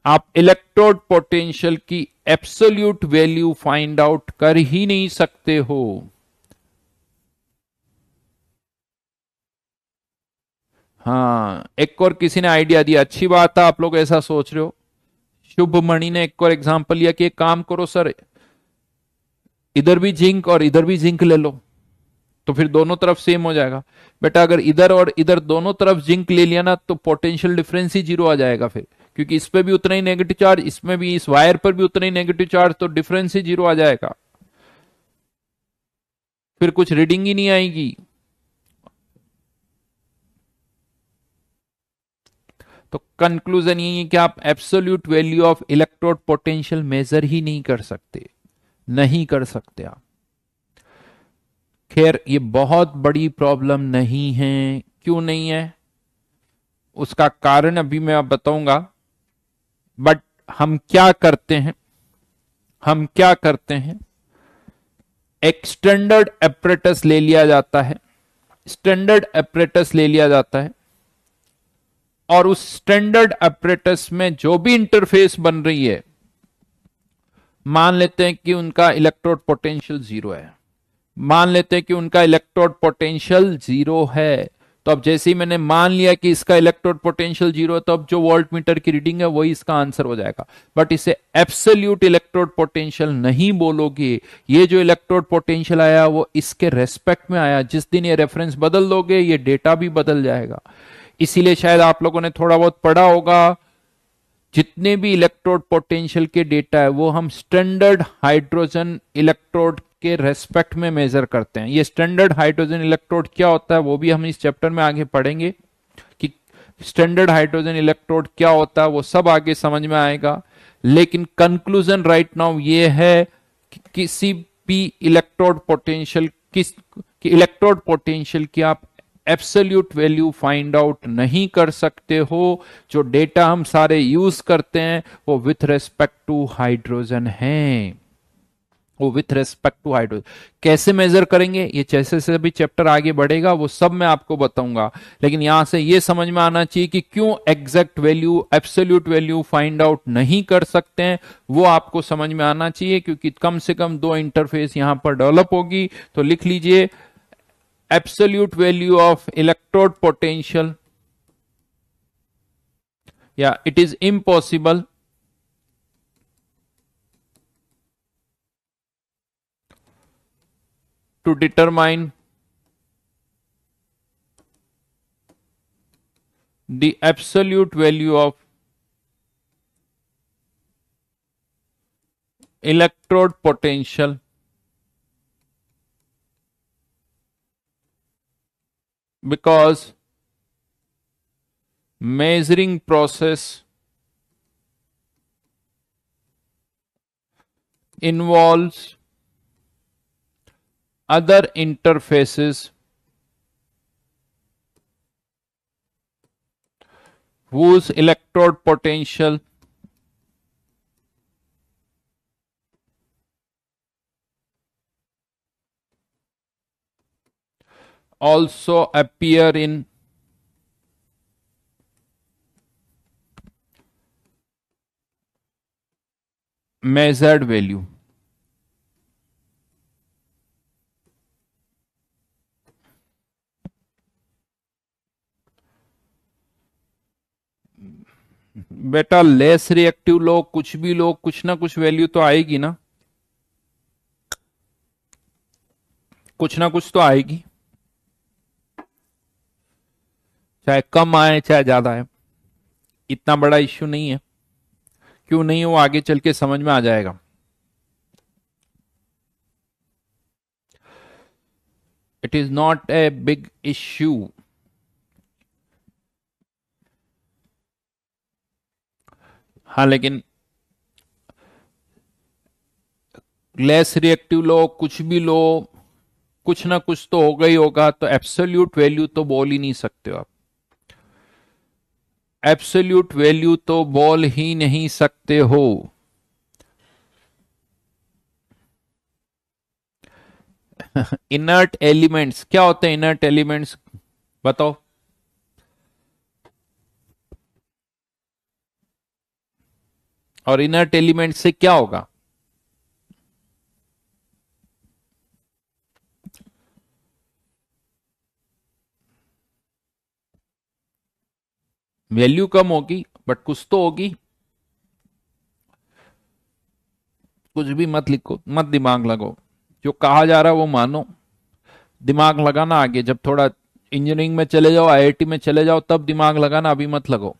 आप इलेक्ट्रोड पोटेंशियल की एब्सोल्यूट वैल्यू फाइंड आउट कर ही नहीं सकते हो हाँ एक और किसी ने आइडिया दिया अच्छी बात है आप लोग ऐसा सोच रहे हो शुभ मणि ने एक और एग्जाम्पल लिया कि एक काम करो सर इधर भी जिंक और इधर भी जिंक ले लो तो फिर दोनों तरफ सेम हो जाएगा बेटा अगर इधर और इधर दोनों तरफ जिंक ले लिया ना तो पोटेंशियल डिफरेंस ही जीरो आ जाएगा फिर क्योंकि इस पर भी उतना ही नेगेटिव चार्ज इसमें भी इस वायर पर भी उतना ही नेगेटिव चार्ज तो डिफरेंस ही जीरो आ जाएगा फिर कुछ रीडिंग ही नहीं आएगी तो कंक्लूजन यही है कि आप absolute value of electrode potential measure ही नहीं कर सकते नहीं कर सकते आप खैर ये बहुत बड़ी प्रॉब्लम नहीं है क्यों नहीं है उसका कारण अभी मैं आप बताऊंगा बट हम क्या करते हैं हम क्या करते हैं एक स्टैंडर्ड एपरेटस ले लिया जाता है स्टैंडर्ड एपरेटस ले लिया जाता है और उस स्टैंडर्ड एपरेटस में जो भी इंटरफेस बन रही है मान लेते हैं कि उनका इलेक्ट्रोड पोटेंशियल जीरो है मान लेते हैं कि उनका इलेक्ट्रोड पोटेंशियल जीरो है तो अब जैसे ही मैंने मान लिया कि इसका इलेक्ट्रोड पोटेंशियल जीरो है तो अब जो वोल्ट मीटर की रीडिंग है वही इसका आंसर हो जाएगा बट इसे एब्सोल्यूट इलेक्ट्रोड पोटेंशियल नहीं बोलोगे ये जो इलेक्ट्रोड पोटेंशियल आया वो इसके रेस्पेक्ट में आया जिस दिन ये रेफरेंस बदल दोगे ये डेटा भी बदल जाएगा इसीलिए शायद आप लोगों ने थोड़ा बहुत पढ़ा होगा जितने भी इलेक्ट्रोड पोटेंशियल के डेटा है वो हम स्टैंडर्ड हाइड्रोजन इलेक्ट्रोड के रेस्पेक्ट में मेजर करते हैं ये स्टैंडर्ड हाइड्रोजन इलेक्ट्रोड क्या होता है वो भी हम इस चैप्टर में आगे पढ़ेंगे कि स्टैंडर्ड हाइड्रोजन इलेक्ट्रोड क्या होता है वो सब आगे समझ में आएगा लेकिन कंक्लूजन राइट नाउ ये है कि किसी भी इलेक्ट्रोड पोटेंशियल किस कि इलेक्ट्रोड पोटेंशियल की आप एब्सोल्यूट वैल्यू फाइंड आउट नहीं कर सकते हो जो डेटा हम सारे यूज करते हैं वो विथ रेस्पेक्ट टू हाइड्रोजन है वो विथ रेस्पेक्ट टू हाइड्रोजन कैसे मेजर करेंगे ये जैसे जैसे भी चैप्टर आगे बढ़ेगा वो सब मैं आपको बताऊंगा लेकिन यहां से ये समझ में आना चाहिए कि क्यों exact value absolute value find out नहीं कर सकते हैं वो आपको समझ में आना चाहिए क्योंकि कम से कम दो इंटरफेस यहां पर डेवलप होगी तो लिख लीजिए absolute value of electrode potential yeah it is impossible to determine the absolute value of electrode potential because measuring process involves other interfaces whose electrode potential also appear in measured value. बेटा less reactive लो कुछ भी लो कुछ ना कुछ value तो आएगी ना कुछ ना कुछ तो आएगी चाहे कम आए चाहे ज्यादा आए इतना बड़ा इश्यू नहीं है क्यों नहीं वो आगे चल के समझ में आ जाएगा it is not a big issue हाँ लेकिन लेस रिएक्टिव लो कुछ भी लो कुछ ना कुछ तो होगा ही होगा तो एब्सोल्यूट वैल्यू तो बोल ही नहीं सकते हो आप एब्सोल्यूट वैल्यू तो बोल ही नहीं सकते हो इनर्ट एलिमेंट्स क्या होते हैं इनर्ट एलिमेंट्स बताओ और इनर्ट एलिमेंट से क्या होगा वैल्यू कम होगी बट कुछ तो होगी कुछ भी मत लिखो मत दिमाग लगाओ जो कहा जा रहा है वो मानो दिमाग लगाना आगे जब थोड़ा इंजीनियरिंग में चले जाओ आईआईटी में चले जाओ तब दिमाग लगाना अभी मत लगाओ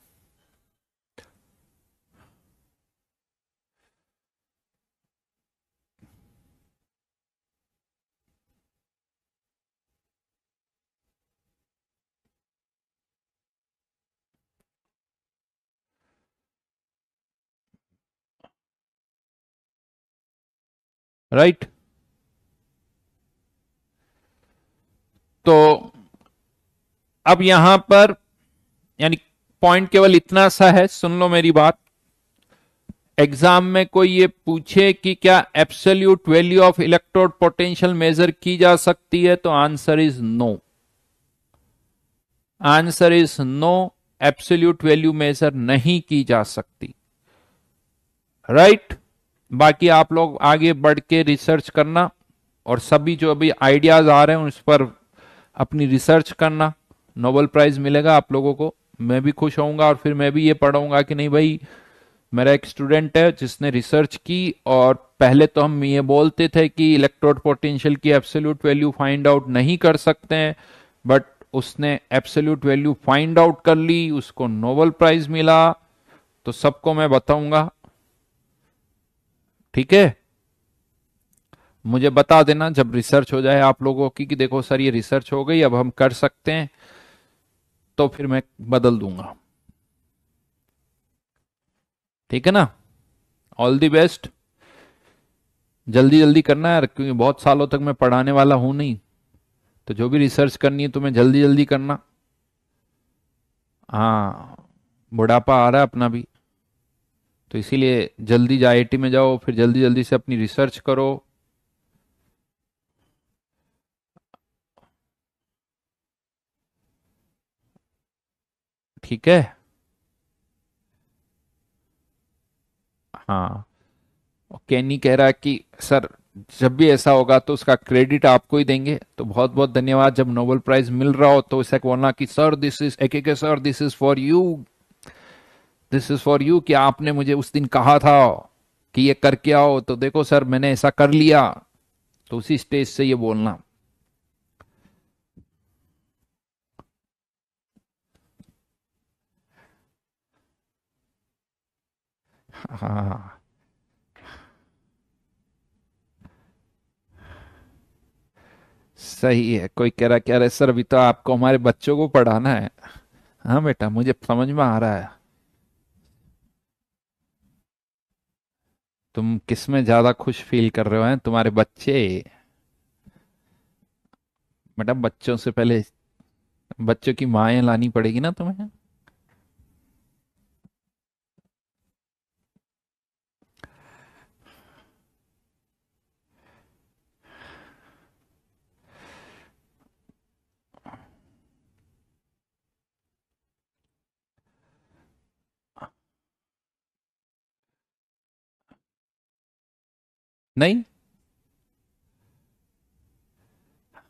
राइट तो अब यहां पर यानी पॉइंट केवल इतना सा है सुन लो मेरी बात एग्जाम में कोई ये पूछे कि क्या absolute value of electrode potential measure की जा सकती है तो answer is no answer is no absolute value measure नहीं की जा सकती राइट right? बाकी आप लोग आगे बढ़ के रिसर्च करना और सभी जो अभी आइडियाज आ रहे हैं उस पर अपनी रिसर्च करना नोबल प्राइज मिलेगा आप लोगों को मैं भी खुश होऊंगा और फिर मैं भी ये पढ़ाऊंगा कि नहीं भाई मेरा एक स्टूडेंट है जिसने रिसर्च की और पहले तो हम ये बोलते थे कि इलेक्ट्रोड पोटेंशियल की एब्सोल्यूट वैल्यू फाइंड आउट नहीं कर सकते हैं बट उसने एब्सोल्यूट वैल्यू फाइंड आउट कर ली उसको नोबल प्राइज मिला तो सबको मैं बताऊंगा ठीक है मुझे बता देना जब रिसर्च हो जाए आप लोगों की कि देखो सर ये रिसर्च हो गई अब हम कर सकते हैं तो फिर मैं बदल दूंगा ठीक है ना ऑल दी बेस्ट जल्दी जल्दी करना यार क्योंकि बहुत सालों तक मैं पढ़ाने वाला हूं नहीं तो जो भी रिसर्च करनी है तुम्हें तो जल्दी जल्दी करना हाँ बुढ़ापा आ रहा है अपना भी तो इसीलिए जल्दी आई में जाओ फिर जल्दी जल्दी से अपनी रिसर्च करो ठीक है हाँ कैनी कह रहा है कि सर जब भी ऐसा होगा तो उसका क्रेडिट आपको ही देंगे तो बहुत बहुत धन्यवाद जब नोबेल प्राइज मिल रहा हो तो ऐसा बोलना कि सर दिस इज एक sir this is for you this is for you कि आपने मुझे उस दिन कहा था कि ये करके आओ तो देखो सर मैंने ऐसा कर लिया तो उसी स्टेज से ये बोलना हाँ सही है कोई कह रहा कह रहा सर अभी तो आपको हमारे बच्चों को पढ़ाना है हाँ बेटा मुझे समझ में आ रहा है तुम किस में ज्यादा खुश फील कर रहे हो हैं तुम्हारे बच्चे मैडम बच्चों से पहले बच्चों की माए लानी पड़ेगी ना तुम्हें नहीं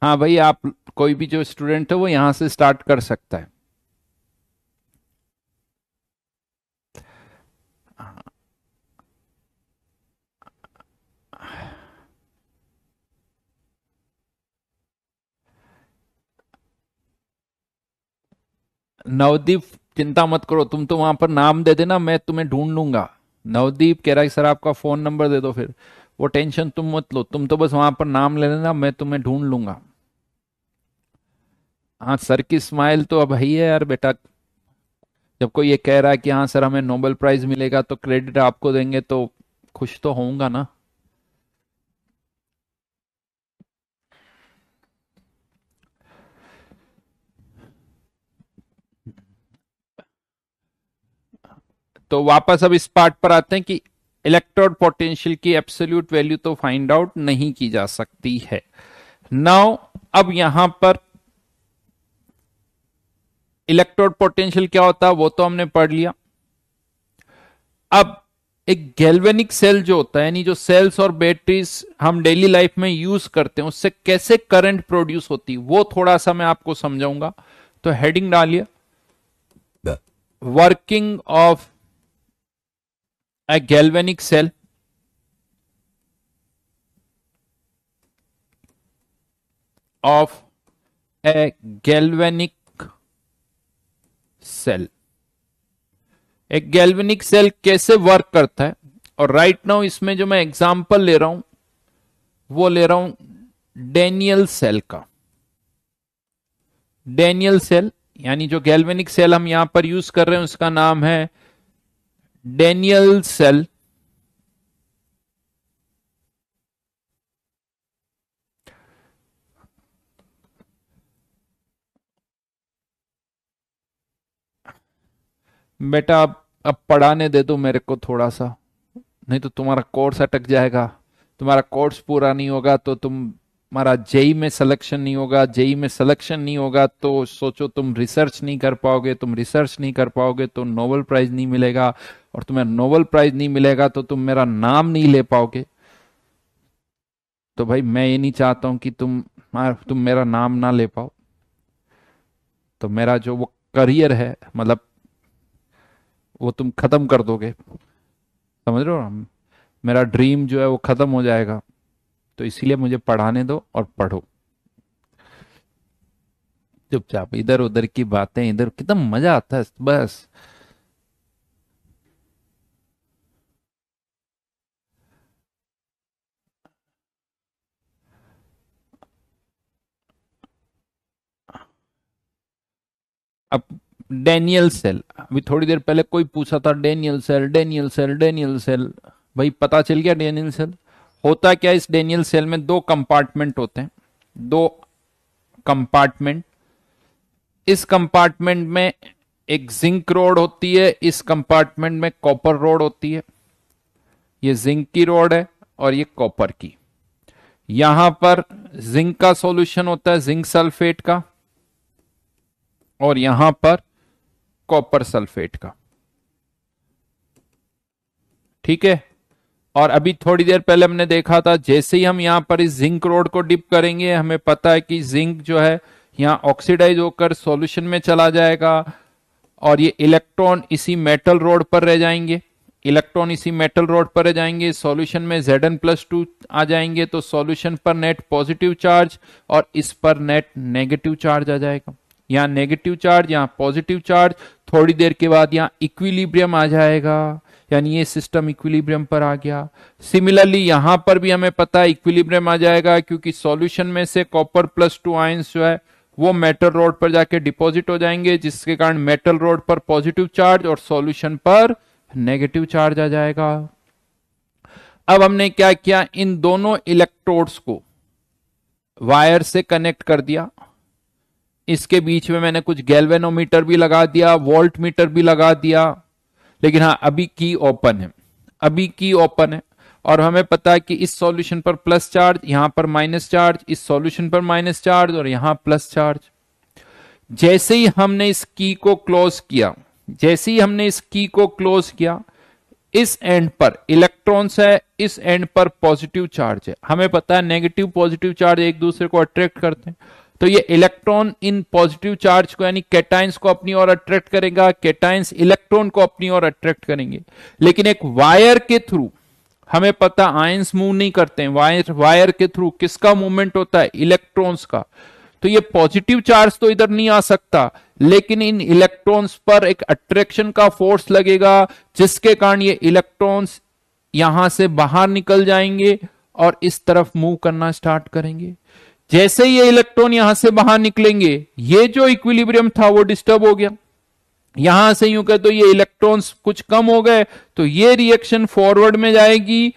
हाँ भाई आप कोई भी जो स्टूडेंट है वो यहां से स्टार्ट कर सकता है नवदीप चिंता मत करो तुम तो वहां पर नाम दे देना मैं तुम्हें ढूंढ लूंगा नवदीप कह रहा है सर आपका फोन नंबर दे दो फिर वो टेंशन तुम मत लो तुम तो बस वहां पर नाम ले लेना मैं तुम्हें ढूंढ लूंगा हाँ सर की स्माइल तो अब ही है यार बेटा जब कोई ये कह रहा है कि हाँ सर हमें नोबेल प्राइज मिलेगा तो क्रेडिट आपको देंगे तो खुश तो होऊंगा ना तो वापस अब इस पार्ट पर आते हैं कि इलेक्ट्रोड पोटेंशियल की एब्सोल्यूट वैल्यू तो फाइंड आउट नहीं की जा सकती है नाउ अब यहां पर इलेक्ट्रोड पोटेंशियल क्या होता है वो तो हमने पढ़ लिया अब एक गैल्वेनिक सेल जो होता है यानी जो सेल्स और बैटरीज हम डेली लाइफ में यूज करते हैं उससे कैसे करंट प्रोड्यूस होती वो थोड़ा सा मैं आपको समझाऊंगा तो हेडिंग डालिए working of a galvanic cell of a galvanic cell एक गैल्वेनिक सेल कैसे वर्क करता है और राइट नाउ इसमें जो मैं एग्जांपल ले रहा हूं वो ले रहा हूं डेनियल सेल का डेनियल सेल यानी जो गैल्वेनिक सेल हम यहां पर यूज कर रहे हैं उसका नाम है Daniel Cell बेटा अब अब पढ़ाने दे दो मेरे को थोड़ा सा नहीं तो तुम्हारा कोर्स अटक जाएगा तुम्हारा कोर्स पूरा नहीं होगा तो तुम हमारा जेई में सिलेक्शन नहीं होगा जेई में सिलेक्शन नहीं होगा तो सोचो तुम रिसर्च नहीं कर पाओगे तुम रिसर्च नहीं कर पाओगे तो नोबल प्राइज नहीं मिलेगा और तुम्हें नोबल प्राइज नहीं मिलेगा तो तुम मेरा नाम नहीं ले पाओगे तो भाई मैं ये नहीं चाहता हूं कि तुम तुम मेरा नाम ना ले पाओ तो मेरा जो वो करियर है मतलब वो तुम खत्म कर दोगे समझ रहे हो मेरा ड्रीम जो है वो खत्म हो जाएगा तो इसीलिए मुझे पढ़ाने दो और पढ़ो चुपचाप इधर उधर की बातें इधर कितना मजा आता है बस अब डेनियल सेल अभी थोड़ी देर पहले कोई पूछा था Daniell cell Daniell cell Daniell cell भाई पता चल गया डेनियल सेल होता क्या इस डेनियल सेल में दो कंपार्टमेंट होते हैं दो कंपार्टमेंट इस कंपार्टमेंट में एक जिंक रोड होती है इस कंपार्टमेंट में कॉपर रोड होती है ये जिंक की रोड है और ये कॉपर की यहां पर जिंक का सॉल्यूशन होता है जिंक सल्फेट का और यहां पर कॉपर सल्फेट का ठीक है और अभी थोड़ी देर पहले हमने देखा था जैसे ही हम यहां पर इस जिंक रोड को डिप करेंगे हमें पता है कि जिंक जो है यहां ऑक्सीडाइज होकर सॉल्यूशन में चला जाएगा और ये इलेक्ट्रॉन इसी मेटल रोड पर रह जाएंगे इलेक्ट्रॉन इसी मेटल रोड पर रह जाएंगे सॉल्यूशन में जेड एन प्लस टू आ जाएंगे तो सॉल्यूशन पर नेट पॉजिटिव चार्ज और इस पर नेट नेगेटिव चार्ज आ जाएगा यहाँ नेगेटिव चार्ज यहाँ पॉजिटिव चार्ज थोड़ी देर के बाद यहाँ इक्विलिब्रियम आ जाएगा यानी ये सिस्टम इक्विलिब्रियम पर आ गया सिमिलरली यहां पर भी हमें पता है इक्विलिब्रियम आ जाएगा क्योंकि सॉल्यूशन में से कॉपर प्लस टू आयंस जो है वो मेटल रोड पर जाके डिपॉजिट हो जाएंगे जिसके कारण मेटल रोड पर पॉजिटिव चार्ज और सॉल्यूशन पर नेगेटिव चार्ज आ जाएगा अब हमने क्या किया इन दोनों इलेक्ट्रोड्स को वायर से कनेक्ट कर दिया इसके बीच में मैंने कुछ गैल्वेनोमीटर भी लगा दिया वोल्ट मीटर भी लगा दिया लेकिन हाँ अभी की ओपन है अभी की ओपन है और हमें पता है कि इस सॉल्यूशन पर प्लस चार्ज यहां पर माइनस चार्ज इस सॉल्यूशन पर माइनस चार्ज और यहां प्लस चार्ज जैसे ही हमने इस की को क्लोज किया जैसे ही हमने इस की को क्लोज किया इस एंड पर इलेक्ट्रॉन्स है इस एंड पर पॉजिटिव चार्ज है हमें पता है नेगेटिव पॉजिटिव चार्ज एक दूसरे को अट्रैक्ट करते हैं तो ये इलेक्ट्रॉन इन पॉजिटिव चार्ज को यानी कैटाइंस को अपनी ओर अट्रैक्ट करेगा कैटाइंस इलेक्ट्रॉन को अपनी ओर अट्रैक्ट करेंगे लेकिन एक वायर के थ्रू हमें पता आयंस मूव नहीं करते हैं वायर वायर के थ्रू किसका मूवमेंट होता है इलेक्ट्रॉन्स का तो ये पॉजिटिव चार्ज तो इधर नहीं आ सकता लेकिन इन इलेक्ट्रॉन्स पर एक अट्रैक्शन का फोर्स लगेगा जिसके कारण ये इलेक्ट्रॉन्स यहां से बाहर निकल जाएंगे और इस तरफ मूव करना स्टार्ट करेंगे जैसे ही ये इलेक्ट्रॉन यहां से बाहर निकलेंगे ये जो इक्विलिब्रियम था वो डिस्टर्ब हो गया यहां से यूं कह तो ये इलेक्ट्रॉन्स कुछ कम हो गए तो ये रिएक्शन फॉरवर्ड में जाएगी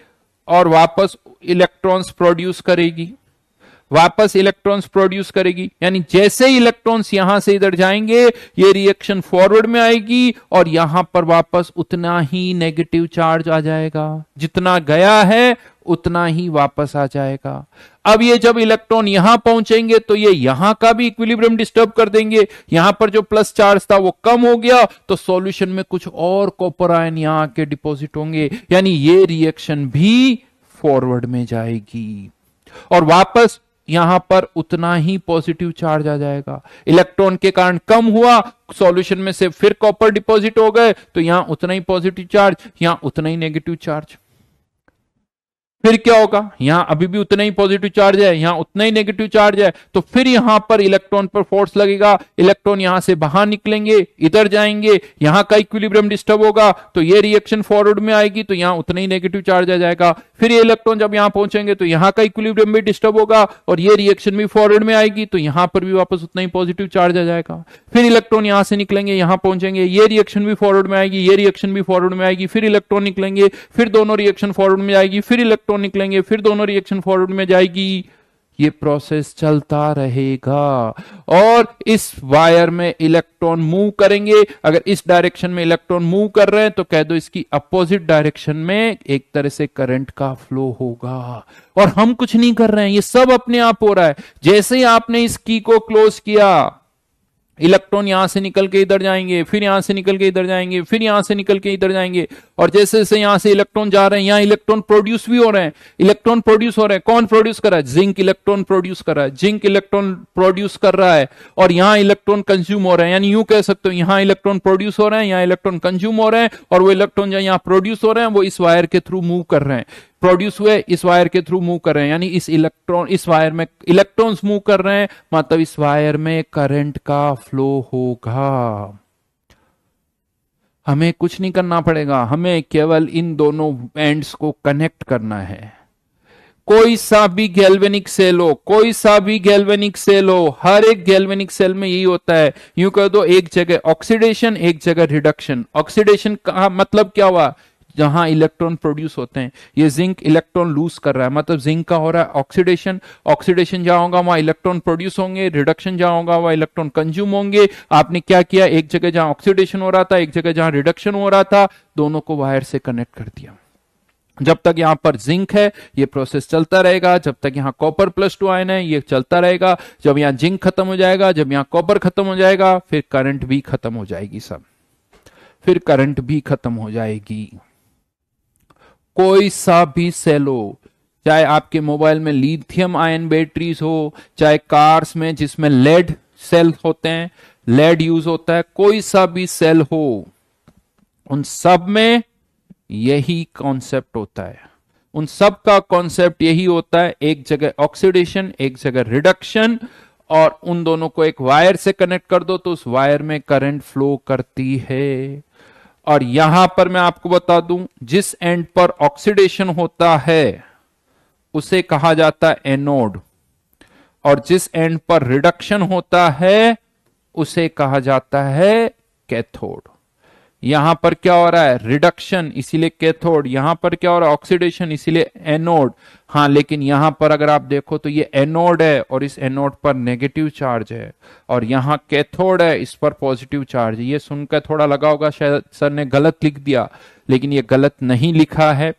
और वापस इलेक्ट्रॉन्स प्रोड्यूस करेगी वापस इलेक्ट्रॉन्स प्रोड्यूस करेगी यानी जैसे ही इलेक्ट्रॉन्स यहां से इधर जाएंगे ये रिएक्शन फॉरवर्ड में आएगी और यहां पर वापस उतना ही नेगेटिव चार्ज आ जाएगा जितना गया है उतना ही वापस आ जाएगा अब ये जब इलेक्ट्रॉन यहां पहुंचेंगे तो ये यहां का भी इक्विलिब्रियम डिस्टर्ब कर देंगे यहां पर जो प्लस चार्ज था वो कम हो गया तो सॉल्यूशन में कुछ और कॉपर आयन यहां आके डिपॉजिट होंगे यानी ये रिएक्शन भी फॉरवर्ड में जाएगी और वापस यहां पर उतना ही पॉजिटिव चार्ज आ जाएगा इलेक्ट्रॉन के कारण कम हुआ सॉल्यूशन में से फिर कॉपर डिपॉजिट हो गए तो यहां उतना ही पॉजिटिव चार्ज यहां उतना ही नेगेटिव चार्ज फिर क्या होगा यहां अभी भी उतना ही पॉजिटिव चार्ज है यहां उतना ही नेगेटिव चार्ज है तो फिर यहां पर इलेक्ट्रॉन पर फोर्स लगेगा इलेक्ट्रॉन यहां से बाहर निकलेंगे इधर जाएंगे यहां का इक्विलिब्रियम डिस्टर्ब होगा तो ये रिएक्शन फॉरवर्ड में आएगी तो यहां उतना ही नेगेटिव चार्ज आ जाएगा फिर ये इलेक्ट्रॉन जब यहां पहुंचेंगे तो यहां का इक्विलिब्रियम भी डिस्टर्ब होगा और ये रिएक्शन भी फॉरवर्ड में आएगी तो यहां पर भी वापस उतना ही पॉजिटिव चार्ज आ जाएगा फिर इलेक्ट्रॉन यहां से निकलेंगे यहां पहुंचेंगे ये रिएक्शन भी फॉरवर्ड में आएगी ये रिएक्शन भी फॉरवर्ड में आएगी फिर इलेक्ट्रॉन निकलेंगे फिर दोनों रिएक्शन फॉरवर्ड में आएगी फिर इलेक्ट्रॉन इलेक्ट्रॉन निकलेंगे फिर दोनों रिएक्शन फॉरवर्ड में जाएगी ये प्रोसेस चलता रहेगा और इस वायर में इलेक्ट्रॉन मूव करेंगे अगर इस डायरेक्शन में इलेक्ट्रॉन मूव कर रहे हैं तो कह दो इसकी अपोजिट डायरेक्शन में एक तरह से करंट का फ्लो होगा और हम कुछ नहीं कर रहे हैं ये सब अपने आप हो रहा है जैसे ही आपने इस की को क्लोज किया इलेक्ट्रॉन यहां से निकल के इधर जाएंगे फिर यहां से निकल के इधर जाएंगे फिर यहां से निकल के इधर जाएंगे और जैसे जैसे यहां से इलेक्ट्रॉन जा रहे हैं यहां इलेक्ट्रॉन प्रोड्यूस भी हो रहे हैं इलेक्ट्रॉन प्रोड्यूस हो रहे हैं कौन प्रोड्यूस कर रहा है जिंक इलेक्ट्रॉन प्रोड्यूस कर रहा है जिंक इलेक्ट्रॉन प्रोड्यूस कर रहा है और यहां इलेक्ट्रॉन कंज्यूम हो रहे हैं यानी यूं कह सकते हो यहां इलेक्ट्रॉन प्रोड्यूस हो रहे हैं यहां इलेक्ट्रॉन कंज्यूम हो रहे हैं और वो इलेक्ट्रॉन जो यहां प्रोड्यूस हो रहे हैं वो इस वायर के थ्रू मूव कर रहे हैं प्रोड्यूस हुए इस वायर के थ्रू मूव कर रहे हैं यानी इस इलेक्ट्रॉन इस वायर में इलेक्ट्रॉन्स मूव कर रहे हैं मतलब इस वायर में करंट का फ्लो होगा हमें कुछ नहीं करना पड़ेगा हमें केवल इन दोनों एंड्स को कनेक्ट करना है कोई सा भी गैल्वेनिक सेल हो कोई सा भी गैल्वेनिक सेल हो हर एक गैल्वेनिक सेल में यही होता है यूं कह दो एक जगह ऑक्सीडेशन एक जगह रिडक्शन ऑक्सीडेशन का मतलब क्या हुआ जहां इलेक्ट्रॉन प्रोड्यूस होते हैं ये जिंक इलेक्ट्रॉन लूज कर रहा है मतलब जिंक का हो रहा है ऑक्सीडेशन ऑक्सीडेशन जहां होगा वहां इलेक्ट्रॉन प्रोड्यूस होंगे रिडक्शन जहां होगा वहां इलेक्ट्रॉन कंज्यूम होंगे आपने क्या किया एक जगह जहां ऑक्सीडेशन हो रहा था एक जगह जहां रिडक्शन हो रहा था दोनों को वायर से कनेक्ट कर दिया जब तक यहां पर जिंक है ये प्रोसेस चलता रहेगा जब तक यहां कॉपर प्लस टू आयन है ये चलता रहेगा जब यहां जिंक खत्म हो जाएगा जब यहां कॉपर खत्म हो जाएगा फिर करंट भी खत्म हो जाएगी सब फिर करंट भी खत्म हो जाएगी कोई सा भी सेल हो चाहे आपके मोबाइल में लिथियम आयन बैटरीज हो चाहे कार्स में जिसमें लेड सेल होते हैं लेड यूज होता है कोई सा भी सेल हो उन सब में यही कॉन्सेप्ट होता है उन सब का कॉन्सेप्ट यही होता है एक जगह ऑक्सीडेशन एक जगह रिडक्शन और उन दोनों को एक वायर से कनेक्ट कर दो तो उस वायर में करंट फ्लो करती है और यहां पर मैं आपको बता दूं जिस एंड पर ऑक्सीडेशन होता है उसे कहा जाता है एनोड और जिस एंड पर रिडक्शन होता है उसे कहा जाता है कैथोड यहां पर क्या हो रहा है रिडक्शन इसीलिए कैथोड यहां पर क्या हो रहा है ऑक्सीडेशन इसीलिए एनोड हाँ लेकिन यहां पर अगर आप देखो तो ये एनोड है और इस एनोड पर नेगेटिव चार्ज है और यहाँ कैथोड है इस पर पॉजिटिव चार्ज ये सुनकर थोड़ा लगा होगा शायद सर ने गलत लिख दिया लेकिन ये गलत नहीं लिखा है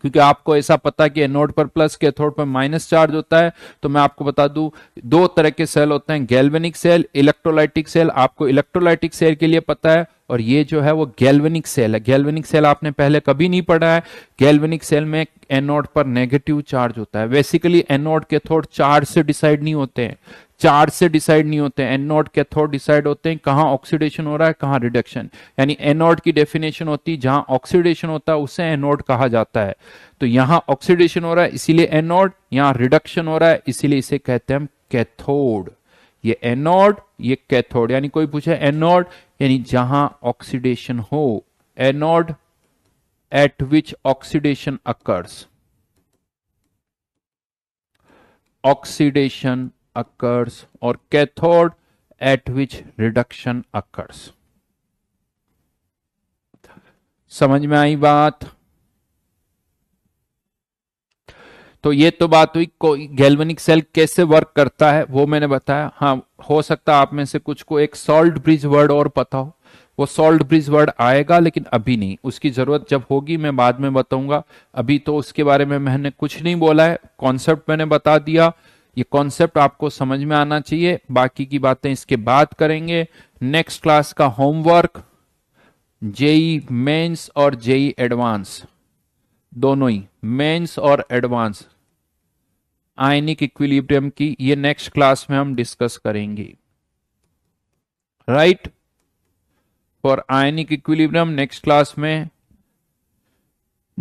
क्योंकि आपको ऐसा पता है कि एनोड पर प्लस के थोड़ पर माइनस चार्ज होता है तो मैं आपको बता दूं दो तरह के सेल होते हैं गैल्वेनिक सेल इलेक्ट्रोलाइटिक सेल आपको इलेक्ट्रोलाइटिक सेल के लिए पता है और ये जो है वो गैल्वेनिक सेल है गैल्वेनिक सेल आपने पहले कभी नहीं पढ़ा है गैल्वेनिक सेल में एनोड पर नेगेटिव चार्ज होता है बेसिकली एनोड के थोड़ चार्ज से डिसाइड नहीं होते हैं चार्ज से डिसाइड नहीं होते हैं एनोड कैथोड डिसाइड होते हैं कहाँ ऑक्सीडेशन हो रहा है कहाँ रिडक्शन यानी एनोड की डेफिनेशन होती है जहाँ ऑक्सीडेशन होता है उसे एनोड कहा जाता है तो यहाँ ऑक्सीडेशन हो रहा है इसीलिए एनोड यहाँ रिडक्शन हो रहा है इसीलिए इसे कहते हैं हम कैथोड ये एनोड ये कैथोड यानी कोई पूछे एनोड यानी जहां ऑक्सीडेशन हो anode at which oxidation occurs oxidation occurs or cathode at which reduction occurs समझ में आई बात तो ये तो बात हुई गैल्वेनिक सेल कैसे वर्क करता है वो मैंने बताया हाँ हो सकता आप में से कुछ को एक सॉल्ट ब्रिज वर्ड और पता हो वो सॉल्ट ब्रिज वर्ड आएगा लेकिन अभी नहीं उसकी जरूरत जब होगी मैं बाद में बताऊंगा अभी तो उसके बारे में मैंने कुछ नहीं बोला है कॉन्सेप्ट मैंने बता दिया ये कॉन्सेप्ट आपको समझ में आना चाहिए बाकी की बातें इसके बाद करेंगे नेक्स्ट क्लास का होमवर्क जेई मेंस और जेई एडवांस e दोनों ही मेंस और एडवांस आयनिक इक्विलिब्रियम की ये नेक्स्ट क्लास में हम डिस्कस करेंगे right for ionic equilibrium next class में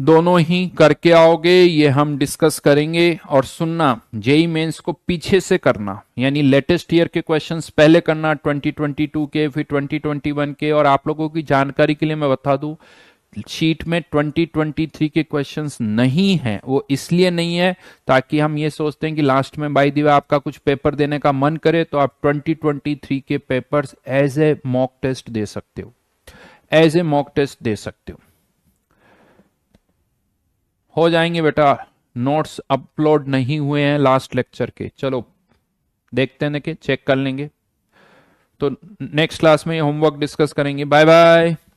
दोनों ही करके आओगे ये हम डिस्कस करेंगे और सुनना जेई मेंस e को पीछे से करना यानी लेटेस्ट ईयर के क्वेश्चंस पहले करना 2022 के फिर 2021 के और आप लोगों की जानकारी के लिए मैं बता दूं शीट में 2023 के क्वेश्चंस नहीं है वो इसलिए नहीं है ताकि हम ये सोचते हैं कि लास्ट में बाई दिवे आपका कुछ पेपर देने का मन करे तो आप 2023 के papers as a mock test दे सकते हो एज ए मॉक टेस्ट दे सकते हो हो जाएंगे बेटा नोट्स अपलोड नहीं हुए हैं लास्ट लेक्चर के चलो देखते हैं कि चेक कर लेंगे तो नेक्स्ट क्लास में होमवर्क डिस्कस करेंगे बाय बाय